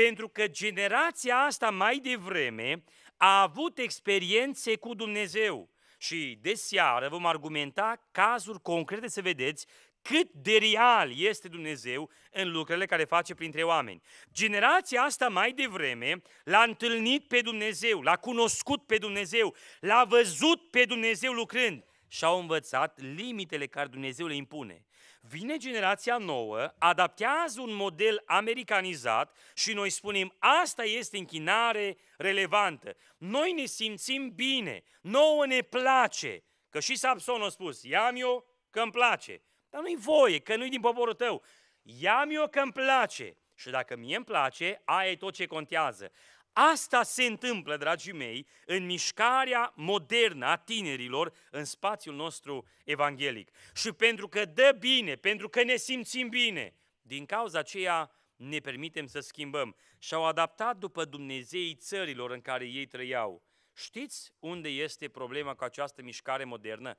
Pentru că generația asta mai devreme a avut experiențe cu Dumnezeu. Și de seară vom argumenta cazuri concrete să vedeți cât de real este Dumnezeu în lucrurile care face printre oameni. Generația asta mai devreme l-a întâlnit pe Dumnezeu, l-a cunoscut pe Dumnezeu, l-a văzut pe Dumnezeu lucrând și au învățat limitele care Dumnezeu le impune. Vine generația nouă, adaptează un model americanizat și noi spunem asta este închinare relevantă. Noi ne simțim bine, nouă ne place. Că și Samson a spus, iam eu că îmi place. Dar nu-i voie, că nu-i din poporul tău. Iam eu că îmi place. Și dacă mie îmi place, aia e tot ce contează. Asta se întâmplă, dragii mei, în mișcarea modernă a tinerilor în spațiul nostru evanghelic. Și pentru că dă bine, pentru că ne simțim bine, din cauza aceea ne permitem să schimbăm. Și-au adaptat după Dumnezeii țărilor în care ei trăiau. Știți unde este problema cu această mișcare modernă?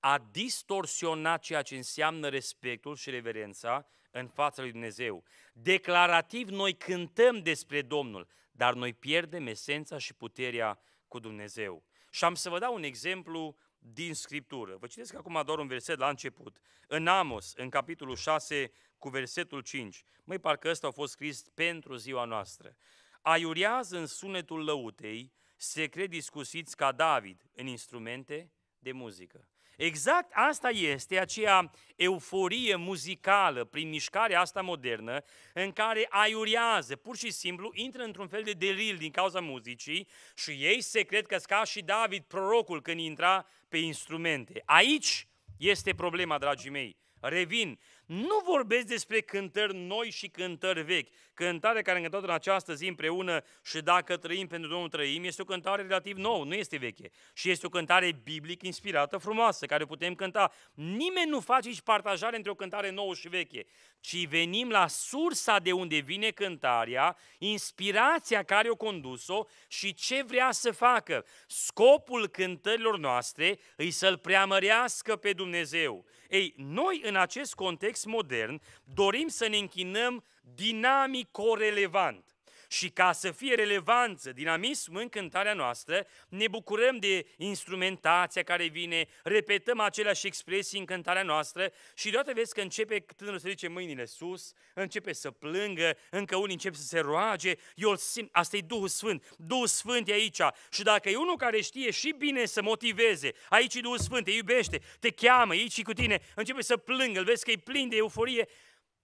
A distorsionat ceea ce înseamnă respectul și reverența în fața lui Dumnezeu. Declarativ noi cântăm despre Domnul, dar noi pierdem esența și puterea cu Dumnezeu. Și am să vă dau un exemplu din Scriptură. Vă citesc acum doar un verset la început. În Amos, în capitolul 6, cu versetul 5. Măi, parcă ăsta a fost scris pentru ziua noastră. Aiurează în sunetul lăutei, se cred discusiți ca David în instrumente de muzică. Exact asta este acea euforie muzicală prin mișcarea asta modernă în care aiurează, pur și simplu intră într-un fel de delil din cauza muzicii și ei se cred că ca și David, prorocul, când intra pe instrumente. Aici este problema, dragii mei. Revin, nu vorbesc despre cântări noi și cântări vechi. Cântarea care am cântat în această zi împreună și dacă trăim pentru Domnul trăim, este o cântare relativ nouă, nu este veche. Și este o cântare biblic inspirată, frumoasă, care putem cânta. Nimeni nu face aici partajare între o cântare nouă și veche, ci venim la sursa de unde vine cântarea, inspirația care o condus-o și ce vrea să facă. Scopul cântărilor noastre îi să-L preamărească pe Dumnezeu. Ei, noi în acest context modern dorim să ne închinăm dinamic corelevant. Și ca să fie relevanță, dinamism în cântarea noastră, ne bucurăm de instrumentația care vine, repetăm aceleași expresii în cântarea noastră și deodată vezi că începe tânărul să ridice mâinile sus, începe să plângă, încă unii încep să se roage, eu îl simt, asta e Duhul Sfânt, Duhul Sfânt e aici și dacă e unul care știe și bine să motiveze, aici e Duhul Sfânt, te iubește, te cheamă, e aici cu tine, începe să plângă, îl vezi că e plin de euforie,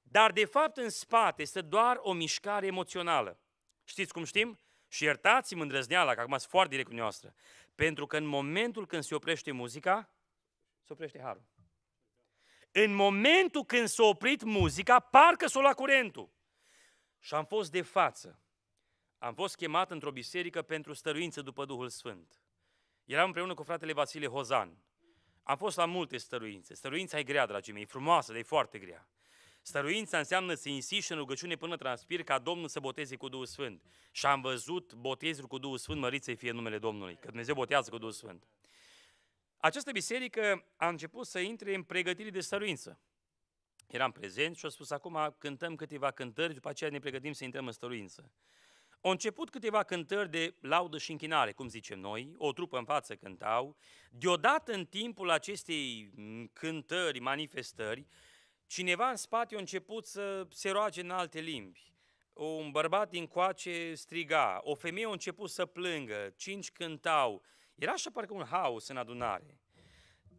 dar de fapt în spate este doar o mișcare emoțională. Știți cum știm? Și iertați-mă îndrăzneala, că acum sunt foarte direct cu noastră. Pentru că în momentul când se oprește muzica, se oprește harul. În momentul când s-a oprit muzica, parcă s-o la curentul. Și am fost de față. Am fost chemat într-o biserică pentru stăruință după Duhul Sfânt. Eram împreună cu fratele Vasile Hozan. Am fost la multe stăruințe. Stăruința e grea, dragii mei, e frumoasă, dar e foarte grea. Stăruința înseamnă să insiști în rugăciune până transpir ca Domnul să boteze cu Duhul Sfânt. Și am văzut botezul cu Duhul Sfânt, mărit să fie numele Domnului, că Dumnezeu botează cu Duhul Sfânt. Această biserică a început să intre în pregătiri de stăruință. Eram prezent și au spus acum cântăm câteva cântări, după aceea ne pregătim să intrăm în stăruință. Au început câteva cântări de laudă și închinare, cum zicem noi, o trupă în față cântau. Deodată în timpul acestei cântări, manifestări, Cineva în spate a început să se roage în alte limbi. Un bărbat din coace striga, o femeie a început să plângă, cinci cântau. Era așa parcă un haos în adunare.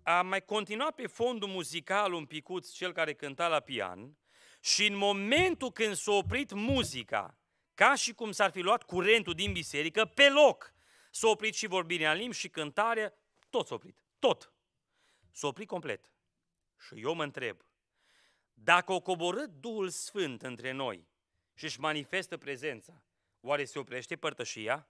A mai continuat pe fondul muzical un picuț cel care cânta la pian și în momentul când s-a oprit muzica, ca și cum s-ar fi luat curentul din biserică, pe loc s-a oprit și vorbirea în limbi și cântarea, tot s-a oprit, tot. S-a oprit complet. Și eu mă întreb, dacă o coborât Duhul Sfânt între noi și își manifestă prezența, oare se oprește părtășia?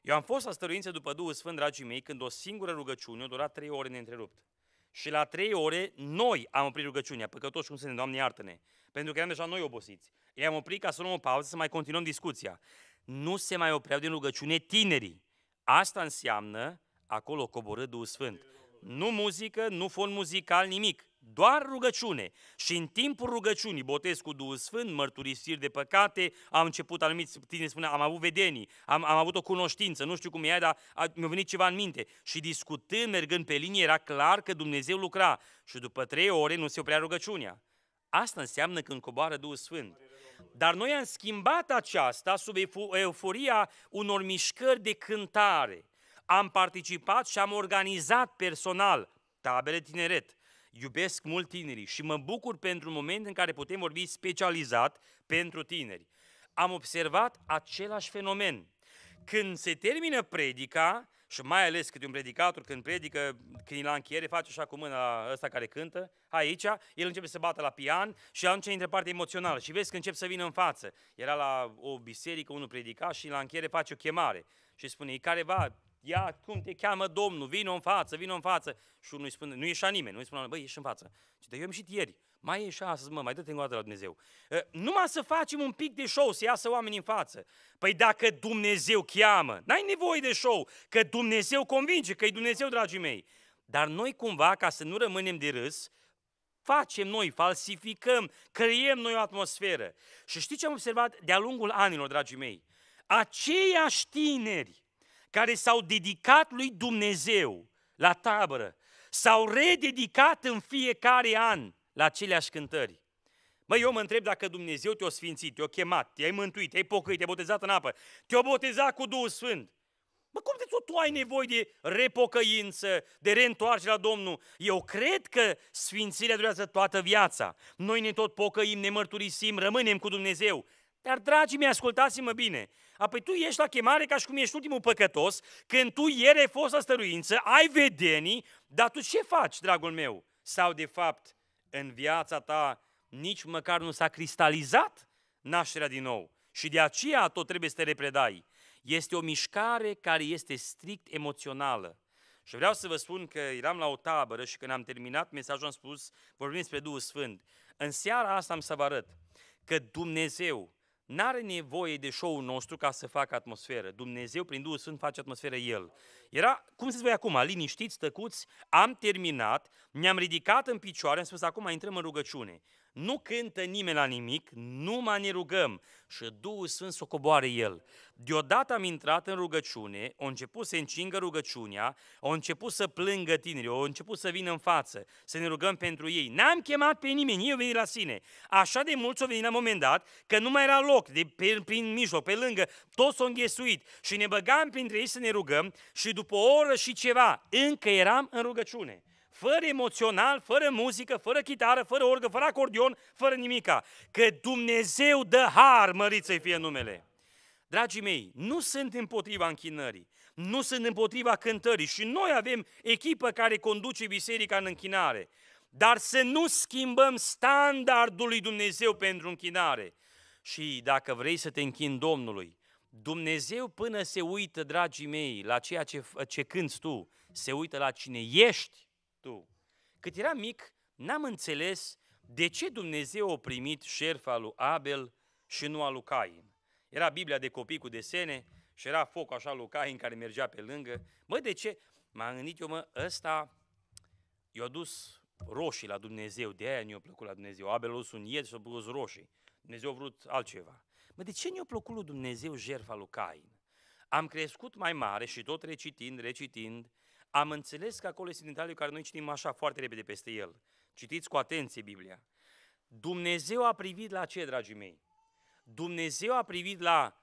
Eu am fost la stăruință după Duhul Sfânt, dragii mei, când o singură rugăciune a dura trei ore neîntrerupt. Și la trei ore noi am oprit rugăciunea, păcătoși cum suntem, Doamne iartă-ne, pentru că eram deja noi obosiți. I-am oprit ca să luăm o pauză, să mai continuăm discuția. Nu se mai opreau din rugăciune tinerii. Asta înseamnă acolo coborât Duhul Sfânt. Nu muzică, nu fond muzical, nimic. Doar rugăciune. Și în timpul rugăciunii, botez cu Duhul Sfânt, mărturisiri de păcate, am început, anumiți tine spune, am avut vedenii, am, am avut o cunoștință, nu știu cum e aia, dar mi-a venit ceva în minte. Și discutând, mergând pe linie, era clar că Dumnezeu lucra. Și după trei ore nu se oprea rugăciunea. Asta înseamnă când coboară Duhul Sfânt. Dar noi am schimbat aceasta sub euforia unor mișcări de cântare. Am participat și am organizat personal tabere tineret, Iubesc mult tinerii și mă bucur pentru un moment în care putem vorbi specializat pentru tineri. Am observat același fenomen. Când se termină predica, și mai ales câte un predicator, când predică, când la încheiere, face așa cu mâna ăsta care cântă, aici, el începe să bată la pian și atunci intră partea emoțională și vezi că încep să vină în față. Era la o biserică, unul predica și la încheiere face o chemare și spune, careva, ia cum te cheamă Domnul, vino în față, vino în față. Și unul îi spune, nu ieșa nimeni, nu îi spune, băi, ieși în față. Și de eu am ieșit ieri, mai ieși astăzi, mă, mai dă-te încoată la Dumnezeu. Numai să facem un pic de show, să iasă oamenii în față. Păi dacă Dumnezeu cheamă, n-ai nevoie de show, că Dumnezeu convinge, că e Dumnezeu, dragii mei. Dar noi cumva, ca să nu rămânem de râs, facem noi, falsificăm, creiem noi o atmosferă. Și știți ce am observat de-a lungul anilor, dragii mei? Aceiași tineri care s-au dedicat lui Dumnezeu la tabără, s-au rededicat în fiecare an la aceleași cântări. Mă, eu mă întreb dacă Dumnezeu te-a sfințit, te-a chemat, te-ai mântuit, te-ai pocăit, te-ai botezat în apă, te-a botezat cu Duhul Sfânt. Mă, cum de tu ai nevoie de repocăință, de reîntoarce la Domnul? Eu cred că sfințirea durează toată viața. Noi ne tot pocăim, ne mărturisim, rămânem cu Dumnezeu. Dar, dragii mei, ascultați-mă bine, Apoi tu ești la chemare ca și cum ești ultimul păcătos, când tu ieri ai fost la stăruință, ai vedenii, dar tu ce faci, dragul meu? Sau de fapt, în viața ta nici măcar nu s-a cristalizat nașterea din nou și de aceea tot trebuie să te repredai. Este o mișcare care este strict emoțională. Și vreau să vă spun că eram la o tabără și când am terminat mesajul am spus, vorbim despre Duhul Sfânt. În seara asta am să vă arăt că Dumnezeu N-are nevoie de show-ul nostru ca să facă atmosferă. Dumnezeu, prin Duhul Sfânt, face atmosferă El. Era, cum să voi acum, liniștiți, tăcuți, am terminat, ne-am ridicat în picioare, am spus, acum intrăm în rugăciune. Nu cântă nimeni la nimic, numai ne rugăm și Duhul Sfânt să o coboare El. Deodată am intrat în rugăciune, au început să încingă rugăciunea, au început să plângă tinerii, au început să vină în față, să ne rugăm pentru ei. N-am chemat pe nimeni, eu venit la sine. Așa de mulți au venit la un moment dat că nu mai era loc, de pe, prin mijloc, pe lângă, toți s-au înghesuit și ne băgam printre ei să ne rugăm și după o oră și ceva, încă eram în rugăciune fără emoțional, fără muzică, fără chitară, fără orgă, fără acordion, fără nimica. Că Dumnezeu dă har, mărit să fie numele. Dragii mei, nu sunt împotriva închinării, nu sunt împotriva cântării și noi avem echipă care conduce biserica în închinare. Dar să nu schimbăm standardul lui Dumnezeu pentru închinare. Și dacă vrei să te închin Domnului, Dumnezeu până se uită, dragii mei, la ceea ce, ce cânți tu, se uită la cine ești tu. Cât eram mic, n-am înțeles de ce Dumnezeu a primit șerfa lui Abel și nu a lui Cain. Era Biblia de copii cu desene și era foc așa lui Cain care mergea pe lângă. Mă, de ce? M-am gândit eu, mă, ăsta i-a dus roșii la Dumnezeu, de aia i a plăcut la Dumnezeu. Abel a dus un ied și a pus roșii. Dumnezeu a vrut altceva. Mă, de ce i a plăcut lui Dumnezeu jertfa lui Cain? Am crescut mai mare și tot recitind, recitind, am înțeles că acolo este un detaliu care noi citim așa foarte repede peste el. Citiți cu atenție Biblia. Dumnezeu a privit la ce, dragii mei? Dumnezeu a privit la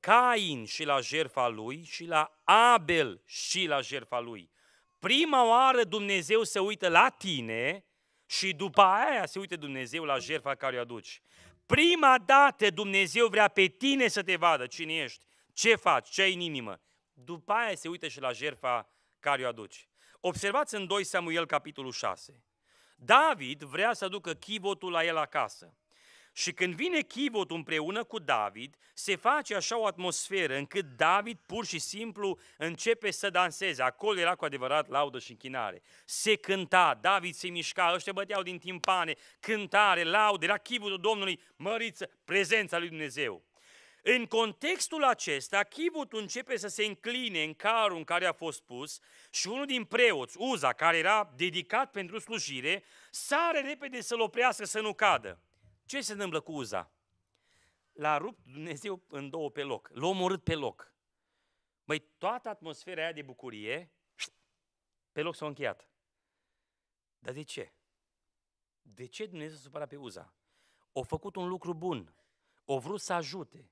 Cain și la jerfa lui și la Abel și la jerfa lui. Prima oară Dumnezeu se uită la tine și după aia se uită Dumnezeu la jerfa care o aduci. Prima dată Dumnezeu vrea pe tine să te vadă cine ești, ce faci, ce ai în inimă. După aia se uită și la jerfa care o aduci. Observați în 2 Samuel capitolul 6. David vrea să ducă chivotul la el acasă. Și când vine chivotul împreună cu David, se face așa o atmosferă încât David pur și simplu începe să danseze. Acolo era cu adevărat laudă și închinare. Se cânta, David se mișca, ăștia băteau din timpane, cântare, laudă, era chivotul Domnului, măriță, prezența lui Dumnezeu. În contextul acesta, chibut începe să se încline în carul în care a fost pus și unul din preoți, Uza, care era dedicat pentru slujire, sare repede să-l oprească să nu cadă. Ce se întâmplă cu Uza? L-a rupt Dumnezeu în două pe loc, l-a omorât pe loc. Băi, toată atmosfera aia de bucurie, pe loc s-a încheiat. Dar de ce? De ce Dumnezeu s-a supărat pe Uza? O făcut un lucru bun, o vrut să ajute,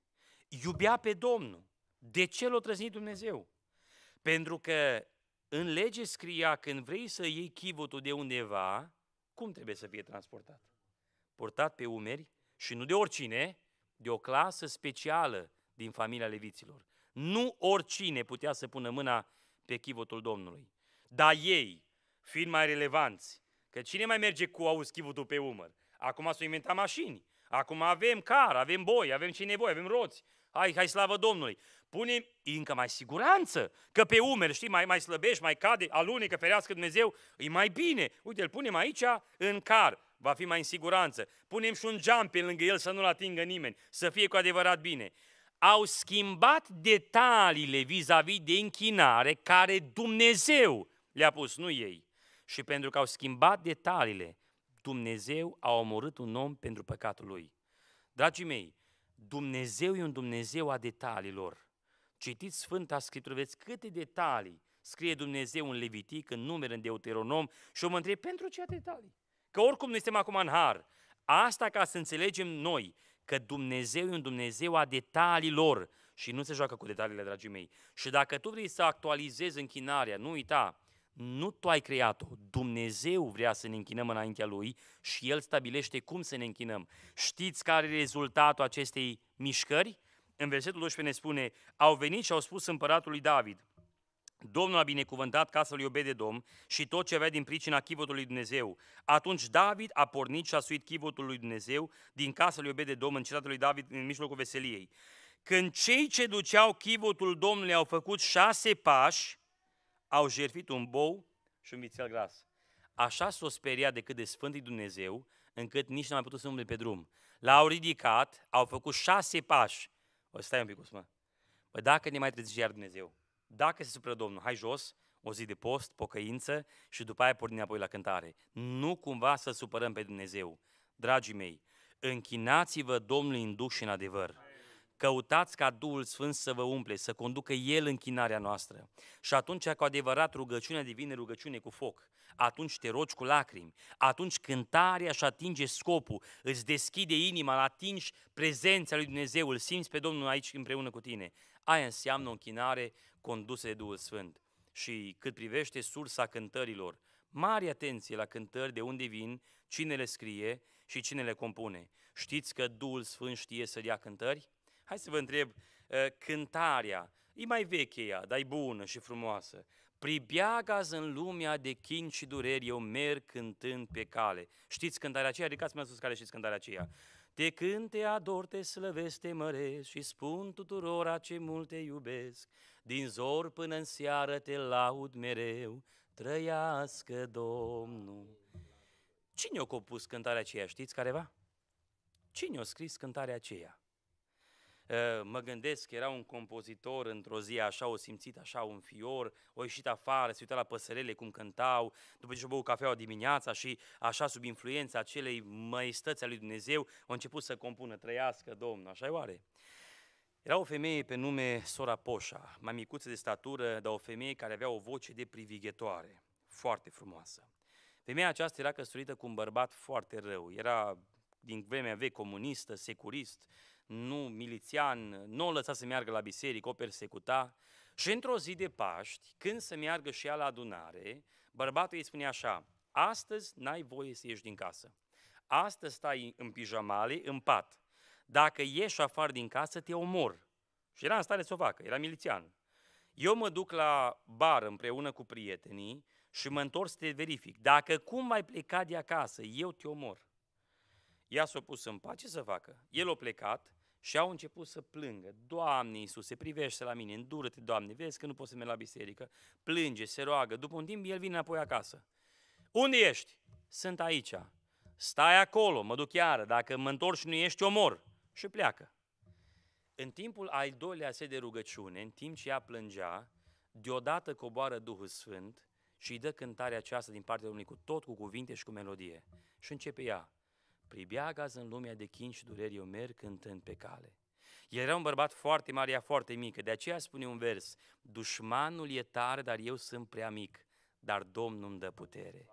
iubea pe Domnul. De ce l-a trăznit Dumnezeu? Pentru că în lege scria, când vrei să iei chivotul de undeva, cum trebuie să fie transportat? Portat pe umeri și nu de oricine, de o clasă specială din familia leviților. Nu oricine putea să pună mâna pe chivotul Domnului. Dar ei, fiind mai relevanți, că cine mai merge cu auz chivotul pe umăr? Acum s-au inventat mașini, acum avem car, avem boi, avem ce nevoie, avem roți, hai, hai slavă Domnului. Pune încă mai siguranță, că pe umeri, știi, mai, mai slăbești, mai cade, alunecă, ferească Dumnezeu, e mai bine. Uite, îl punem aici în car, va fi mai în siguranță. Punem și un geam pe lângă el să nu-l atingă nimeni, să fie cu adevărat bine. Au schimbat detaliile vis-a-vis de închinare care Dumnezeu le-a pus, nu ei. Și pentru că au schimbat detaliile, Dumnezeu a omorât un om pentru păcatul lui. Dragii mei, Dumnezeu e un Dumnezeu a detaliilor. Citiți Sfânta Scriptură, veți câte detalii scrie Dumnezeu în Levitic, în numere, în Deuteronom și o mă întreb, pentru ce detalii? Că oricum noi suntem acum în har. Asta ca să înțelegem noi că Dumnezeu e un Dumnezeu a detaliilor și nu se joacă cu detaliile, dragii mei. Și dacă tu vrei să actualizezi închinarea, nu uita, nu tu ai creat-o, Dumnezeu vrea să ne închinăm înaintea Lui și El stabilește cum să ne închinăm. Știți care e rezultatul acestei mișcări? În versetul 12 ne spune, au venit și au spus împăratului David, Domnul a binecuvântat casa lui Obede Domn și tot ce avea din pricina chivotului Dumnezeu. Atunci David a pornit și a suit chivotul lui Dumnezeu din casa lui Obede Domn, în cetatea lui David în mijlocul veseliei. Când cei ce duceau chivotul Domnului au făcut șase pași, au jertfit un bou și un vițel gras. Așa s-o speria de cât de sfânt Dumnezeu, încât nici nu a mai putut să umble pe drum. L-au ridicat, au făcut șase pași. O, stai un pic, mă. Bă, dacă ne mai trezi iar Dumnezeu, dacă se supără Domnul, hai jos, o zi de post, pocăință și după aia pornim apoi la cântare. Nu cumva să supărăm pe Dumnezeu. Dragii mei, închinați-vă Domnului în duc și în adevăr. Căutați ca Duhul Sfânt să vă umple, să conducă El închinarea noastră. Și atunci cu adevărat rugăciunea devine rugăciune cu foc. Atunci te rogi cu lacrimi. Atunci cântarea și atinge scopul, îți deschide inima, atingi prezența lui Dumnezeu, îl simți pe Domnul aici împreună cu tine. Aia înseamnă o închinare condusă de Duhul Sfânt. Și cât privește sursa cântărilor, mare atenție la cântări de unde vin, cine le scrie și cine le compune. Știți că Duhul Sfânt știe să dea cântări? Hai să vă întreb, uh, cântarea, e mai veche ea, dar e bună și frumoasă. pribeaga în lumea de chin și dureri, eu merg cântând pe cale. Știți cântarea aceea? Ridicați-mă sus care știți cântarea aceea. Te cânte, te ador, te slăvesc, te măresc și spun tuturora ce mult te iubesc. Din zor până în seară te laud mereu, trăiască Domnul. Cine o compus cântarea aceea, știți careva? Cine o scris cântarea aceea? Eh, mă gândesc că era un compozitor într-o zi așa, o simțit așa un fior, o ieșit afară, se uita la păsărele cum cântau, după ce și a băut cafeaua dimineața și așa sub influența acelei măistăți a lui Dumnezeu, a început să compună, trăiască Domnul, așa e oare? Era o femeie pe nume Sora Poșa, mai micuță de statură, dar o femeie care avea o voce de privighetoare, foarte frumoasă. Femeia aceasta era căsătorită cu un bărbat foarte rău, era din vremea vechi comunistă, securist, nu milițian, nu o lăsa să meargă la biserică, o persecuta. Și într-o zi de Paști, când se meargă și ea la adunare, bărbatul îi spune așa, astăzi n-ai voie să ieși din casă. Astăzi stai în pijamale, în pat. Dacă ieși afară din casă, te omor. Și era în stare să o facă, era milițian. Eu mă duc la bar împreună cu prietenii și mă întorc să te verific. Dacă cum ai plecat de acasă, eu te omor. Ea s-a pus în pace să facă. El a plecat și au început să plângă. Doamne Iisuse, privește la mine, îndură-te, Doamne, vezi că nu poți să merg la biserică. Plânge, se roagă. După un timp, el vine înapoi acasă. Unde ești? Sunt aici. Stai acolo, mă duc iară. Dacă mă întorc și nu ești, omor. Și pleacă. În timpul al doilea se de rugăciune, în timp ce ea plângea, deodată coboară Duhul Sfânt și îi dă cântarea aceasta din partea Domnului cu tot, cu cuvinte și cu melodie. Și începe ea pribeagaz în lumea de chin și dureri eu merg cântând pe cale. El era un bărbat foarte mare, ea foarte mică, de aceea spune un vers, dușmanul e tare, dar eu sunt prea mic, dar Domnul îmi dă putere.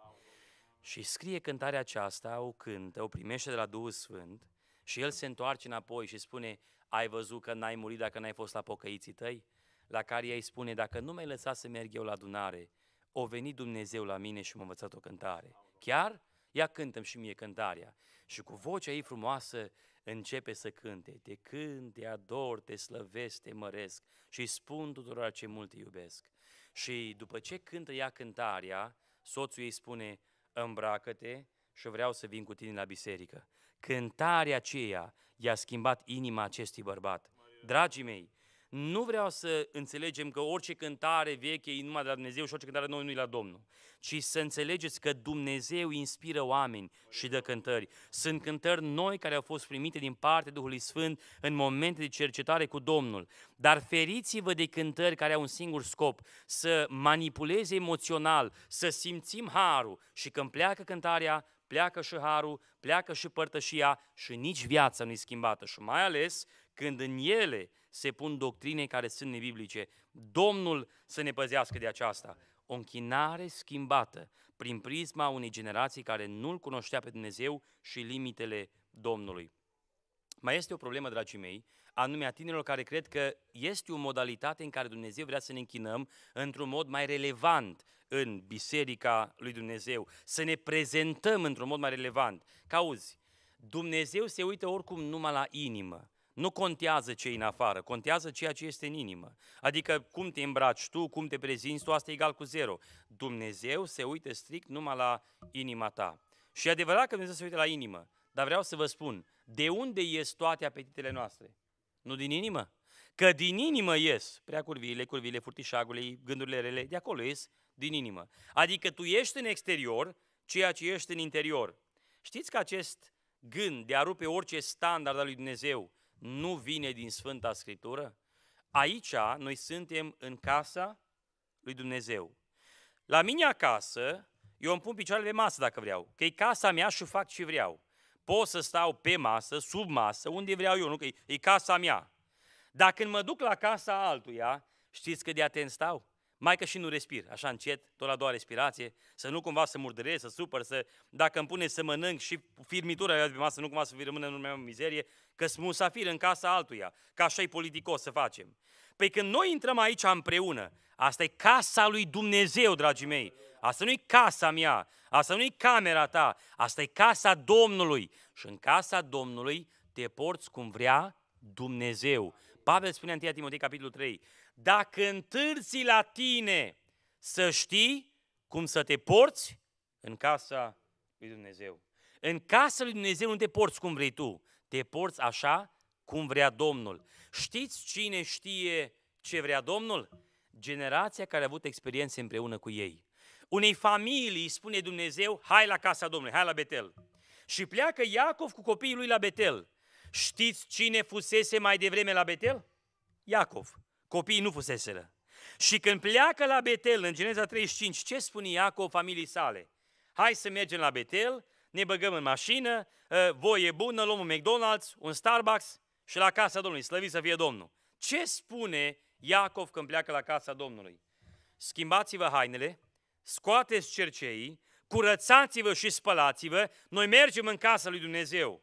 Și scrie cântarea aceasta, o cântă, o primește de la Duhul Sfânt și el se întoarce înapoi și spune, ai văzut că n-ai murit dacă n-ai fost la pocăiții tăi? La care ei spune, dacă nu mai ai lăsat să merg eu la adunare, o venit Dumnezeu la mine și m-a învățat o cântare. Chiar Ia cântăm și mie cântarea. Și cu vocea ei frumoasă începe să cânte. Te cânt, te ador, te slăvesc, te măresc și spun tuturor ce mult te iubesc. Și după ce cântă ea cântarea, soțul ei spune, îmbracă-te și vreau să vin cu tine la biserică. Cântarea aceea i-a schimbat inima acestui bărbat. Dragii mei, nu vreau să înțelegem că orice cântare veche e numai de la Dumnezeu și orice cântare nouă nu e la Domnul, ci să înțelegeți că Dumnezeu inspiră oameni și dă cântări. Sunt cântări noi care au fost primite din partea Duhului Sfânt în momente de cercetare cu Domnul. Dar feriți-vă de cântări care au un singur scop, să manipuleze emoțional, să simțim harul și când pleacă cântarea, pleacă și harul, pleacă și părtășia și nici viața nu-i schimbată. Și mai ales când în ele se pun doctrine care sunt nebiblice. Domnul să ne păzească de aceasta. O închinare schimbată prin prisma unei generații care nu-L cunoștea pe Dumnezeu și limitele Domnului. Mai este o problemă, dragii mei, anume a tinerilor care cred că este o modalitate în care Dumnezeu vrea să ne închinăm într-un mod mai relevant în biserica lui Dumnezeu, să ne prezentăm într-un mod mai relevant. Cauzi, Dumnezeu se uită oricum numai la inimă. Nu contează ce e în afară, contează ceea ce este în inimă. Adică cum te îmbraci tu, cum te prezinți tu, asta e egal cu zero. Dumnezeu se uită strict numai la inima ta. Și e adevărat că Dumnezeu se uită la inimă, dar vreau să vă spun, de unde ies toate apetitele noastre? Nu din inimă? Că din inimă ies prea curviile, curviile, furtișagurile, gândurile rele, de acolo ies din inimă. Adică tu ești în exterior ceea ce ești în interior. Știți că acest gând de a rupe orice standard al lui Dumnezeu, nu vine din Sfânta Scriptură? Aici noi suntem în casa lui Dumnezeu. La mine acasă, eu îmi pun picioarele pe masă dacă vreau, că e casa mea și fac ce vreau. Pot să stau pe masă, sub masă, unde vreau eu, nu că e, casa mea. Dar când mă duc la casa altuia, știți cât de atent stau? mai că și nu respir, așa încet, tot la a doua respirație, să nu cumva să murdăresc, să supăr, să, dacă îmi pune să mănânc și firmitura de masă, nu cumva să rămână în urmea mizerie, că sunt musafir în casa altuia, că așa e politicos să facem. Păi când noi intrăm aici împreună, asta e casa lui Dumnezeu, dragii mei, asta nu e casa mea, asta nu e camera ta, asta e casa Domnului. Și în casa Domnului te porți cum vrea Dumnezeu. Pavel spune în 1 Timotei capitolul 3, dacă întârzi la tine, să știi cum să te porți în casa lui Dumnezeu. În casa lui Dumnezeu nu te porți cum vrei tu, te porți așa cum vrea Domnul. Știți cine știe ce vrea Domnul? Generația care a avut experiențe împreună cu ei. Unei familii spune Dumnezeu, hai la casa Domnului, hai la Betel. Și pleacă Iacov cu copiii lui la Betel. Știți cine fusese mai devreme la Betel? Iacov. Copiii nu fuseseră. Și când pleacă la Betel, în Geneza 35, ce spune Iacov familiei sale? Hai să mergem la Betel, ne băgăm în mașină, ă, voie bună, luăm un McDonald's, un Starbucks și la casa Domnului, slăvit să fie Domnul. Ce spune Iacov când pleacă la casa Domnului? Schimbați-vă hainele, scoateți cerceii, curățați-vă și spălați-vă, noi mergem în casa lui Dumnezeu.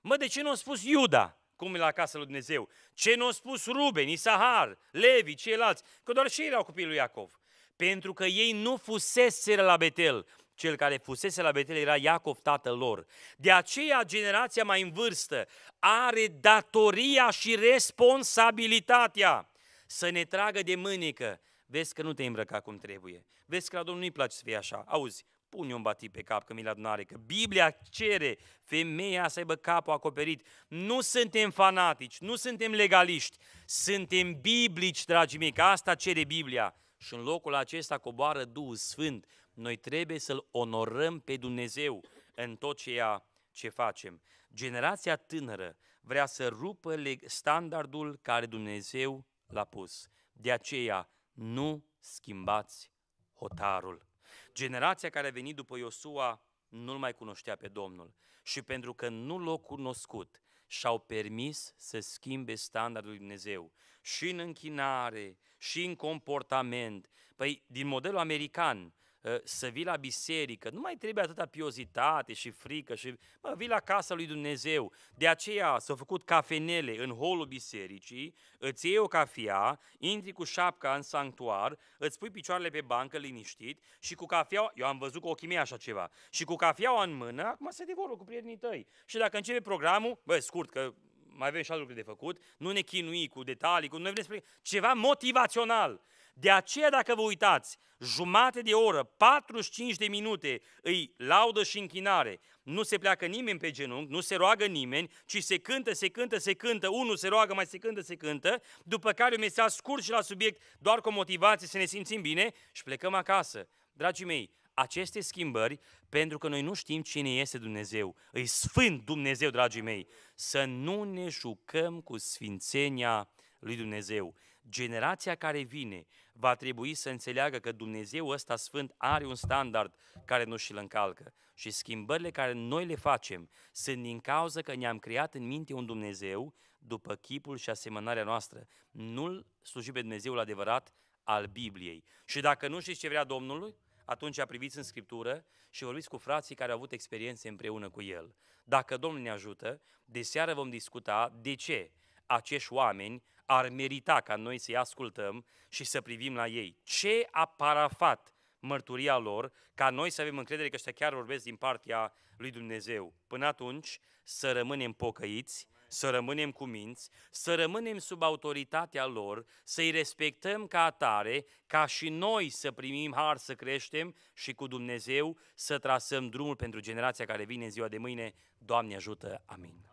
Mă, de ce nu a spus Iuda? cum e la casa lui Dumnezeu. Ce nu au spus Ruben, Isahar, Levi, ceilalți, că doar și ei erau copiii lui Iacov. Pentru că ei nu fuseseră la Betel. Cel care fusese la Betel era Iacov, tatăl lor. De aceea, generația mai în vârstă are datoria și responsabilitatea să ne tragă de mânică. Vezi că nu te îmbrăca cum trebuie. Vezi că la Domnul nu-i place să fie așa. Auzi, pune un batit pe cap că mi-l adunare, că Biblia cere femeia să aibă capul acoperit. Nu suntem fanatici, nu suntem legaliști, suntem biblici, dragii mei, că asta cere Biblia. Și în locul acesta coboară Duhul Sfânt. Noi trebuie să-L onorăm pe Dumnezeu în tot ceea ce facem. Generația tânără vrea să rupă standardul care Dumnezeu l-a pus. De aceea, nu schimbați hotarul. Generația care a venit după Iosua nu-L mai cunoștea pe Domnul și pentru că nu l a cunoscut, și-au permis să schimbe standardul lui Dumnezeu și în închinare, și în comportament. Păi, din modelul american, Ă, să vii la biserică, nu mai trebuie atâta piozitate și frică și mă, vii la casa lui Dumnezeu. De aceea s-au făcut cafenele în holul bisericii, îți iei o cafea, intri cu șapca în sanctuar, îți pui picioarele pe bancă liniștit și cu cafea, eu am văzut cu ochii mei așa ceva, și cu cafea în mână, acum se devoră cu prietenii tăi. Și dacă începe programul, bă, scurt, că mai avem și alte lucruri de făcut, nu ne chinui cu detalii, cu noi vrem să ceva motivațional. De aceea, dacă vă uitați, jumate de oră, 45 de minute, îi laudă și închinare. Nu se pleacă nimeni pe genunchi, nu se roagă nimeni, ci se cântă, se cântă, se cântă, unul se roagă, mai se cântă, se cântă, după care o mesaj scurt și la subiect, doar cu motivație să ne simțim bine și plecăm acasă. Dragii mei, aceste schimbări, pentru că noi nu știm cine este Dumnezeu, îi sfânt Dumnezeu, dragii mei, să nu ne jucăm cu sfințenia lui Dumnezeu. Generația care vine va trebui să înțeleagă că Dumnezeu ăsta sfânt are un standard care nu și-l încalcă. Și schimbările care noi le facem sunt din cauza că ne-am creat în minte un Dumnezeu după chipul și asemănarea noastră. Nu-L sluji pe Dumnezeul adevărat al Bibliei. Și dacă nu știți ce vrea Domnului, atunci priviți în Scriptură și vorbiți cu frații care au avut experiențe împreună cu El. Dacă Domnul ne ajută, de seară vom discuta de ce acești oameni ar merita ca noi să-i ascultăm și să privim la ei. Ce a parafat mărturia lor, ca noi să avem încredere că ăștia chiar vorbesc din partea lui Dumnezeu. Până atunci, să rămânem pocăiți, să rămânem cu minți, să rămânem sub autoritatea lor, să-i respectăm ca atare, ca și noi să primim har, să creștem și cu Dumnezeu să trasăm drumul pentru generația care vine în ziua de mâine. Doamne ajută! Amin!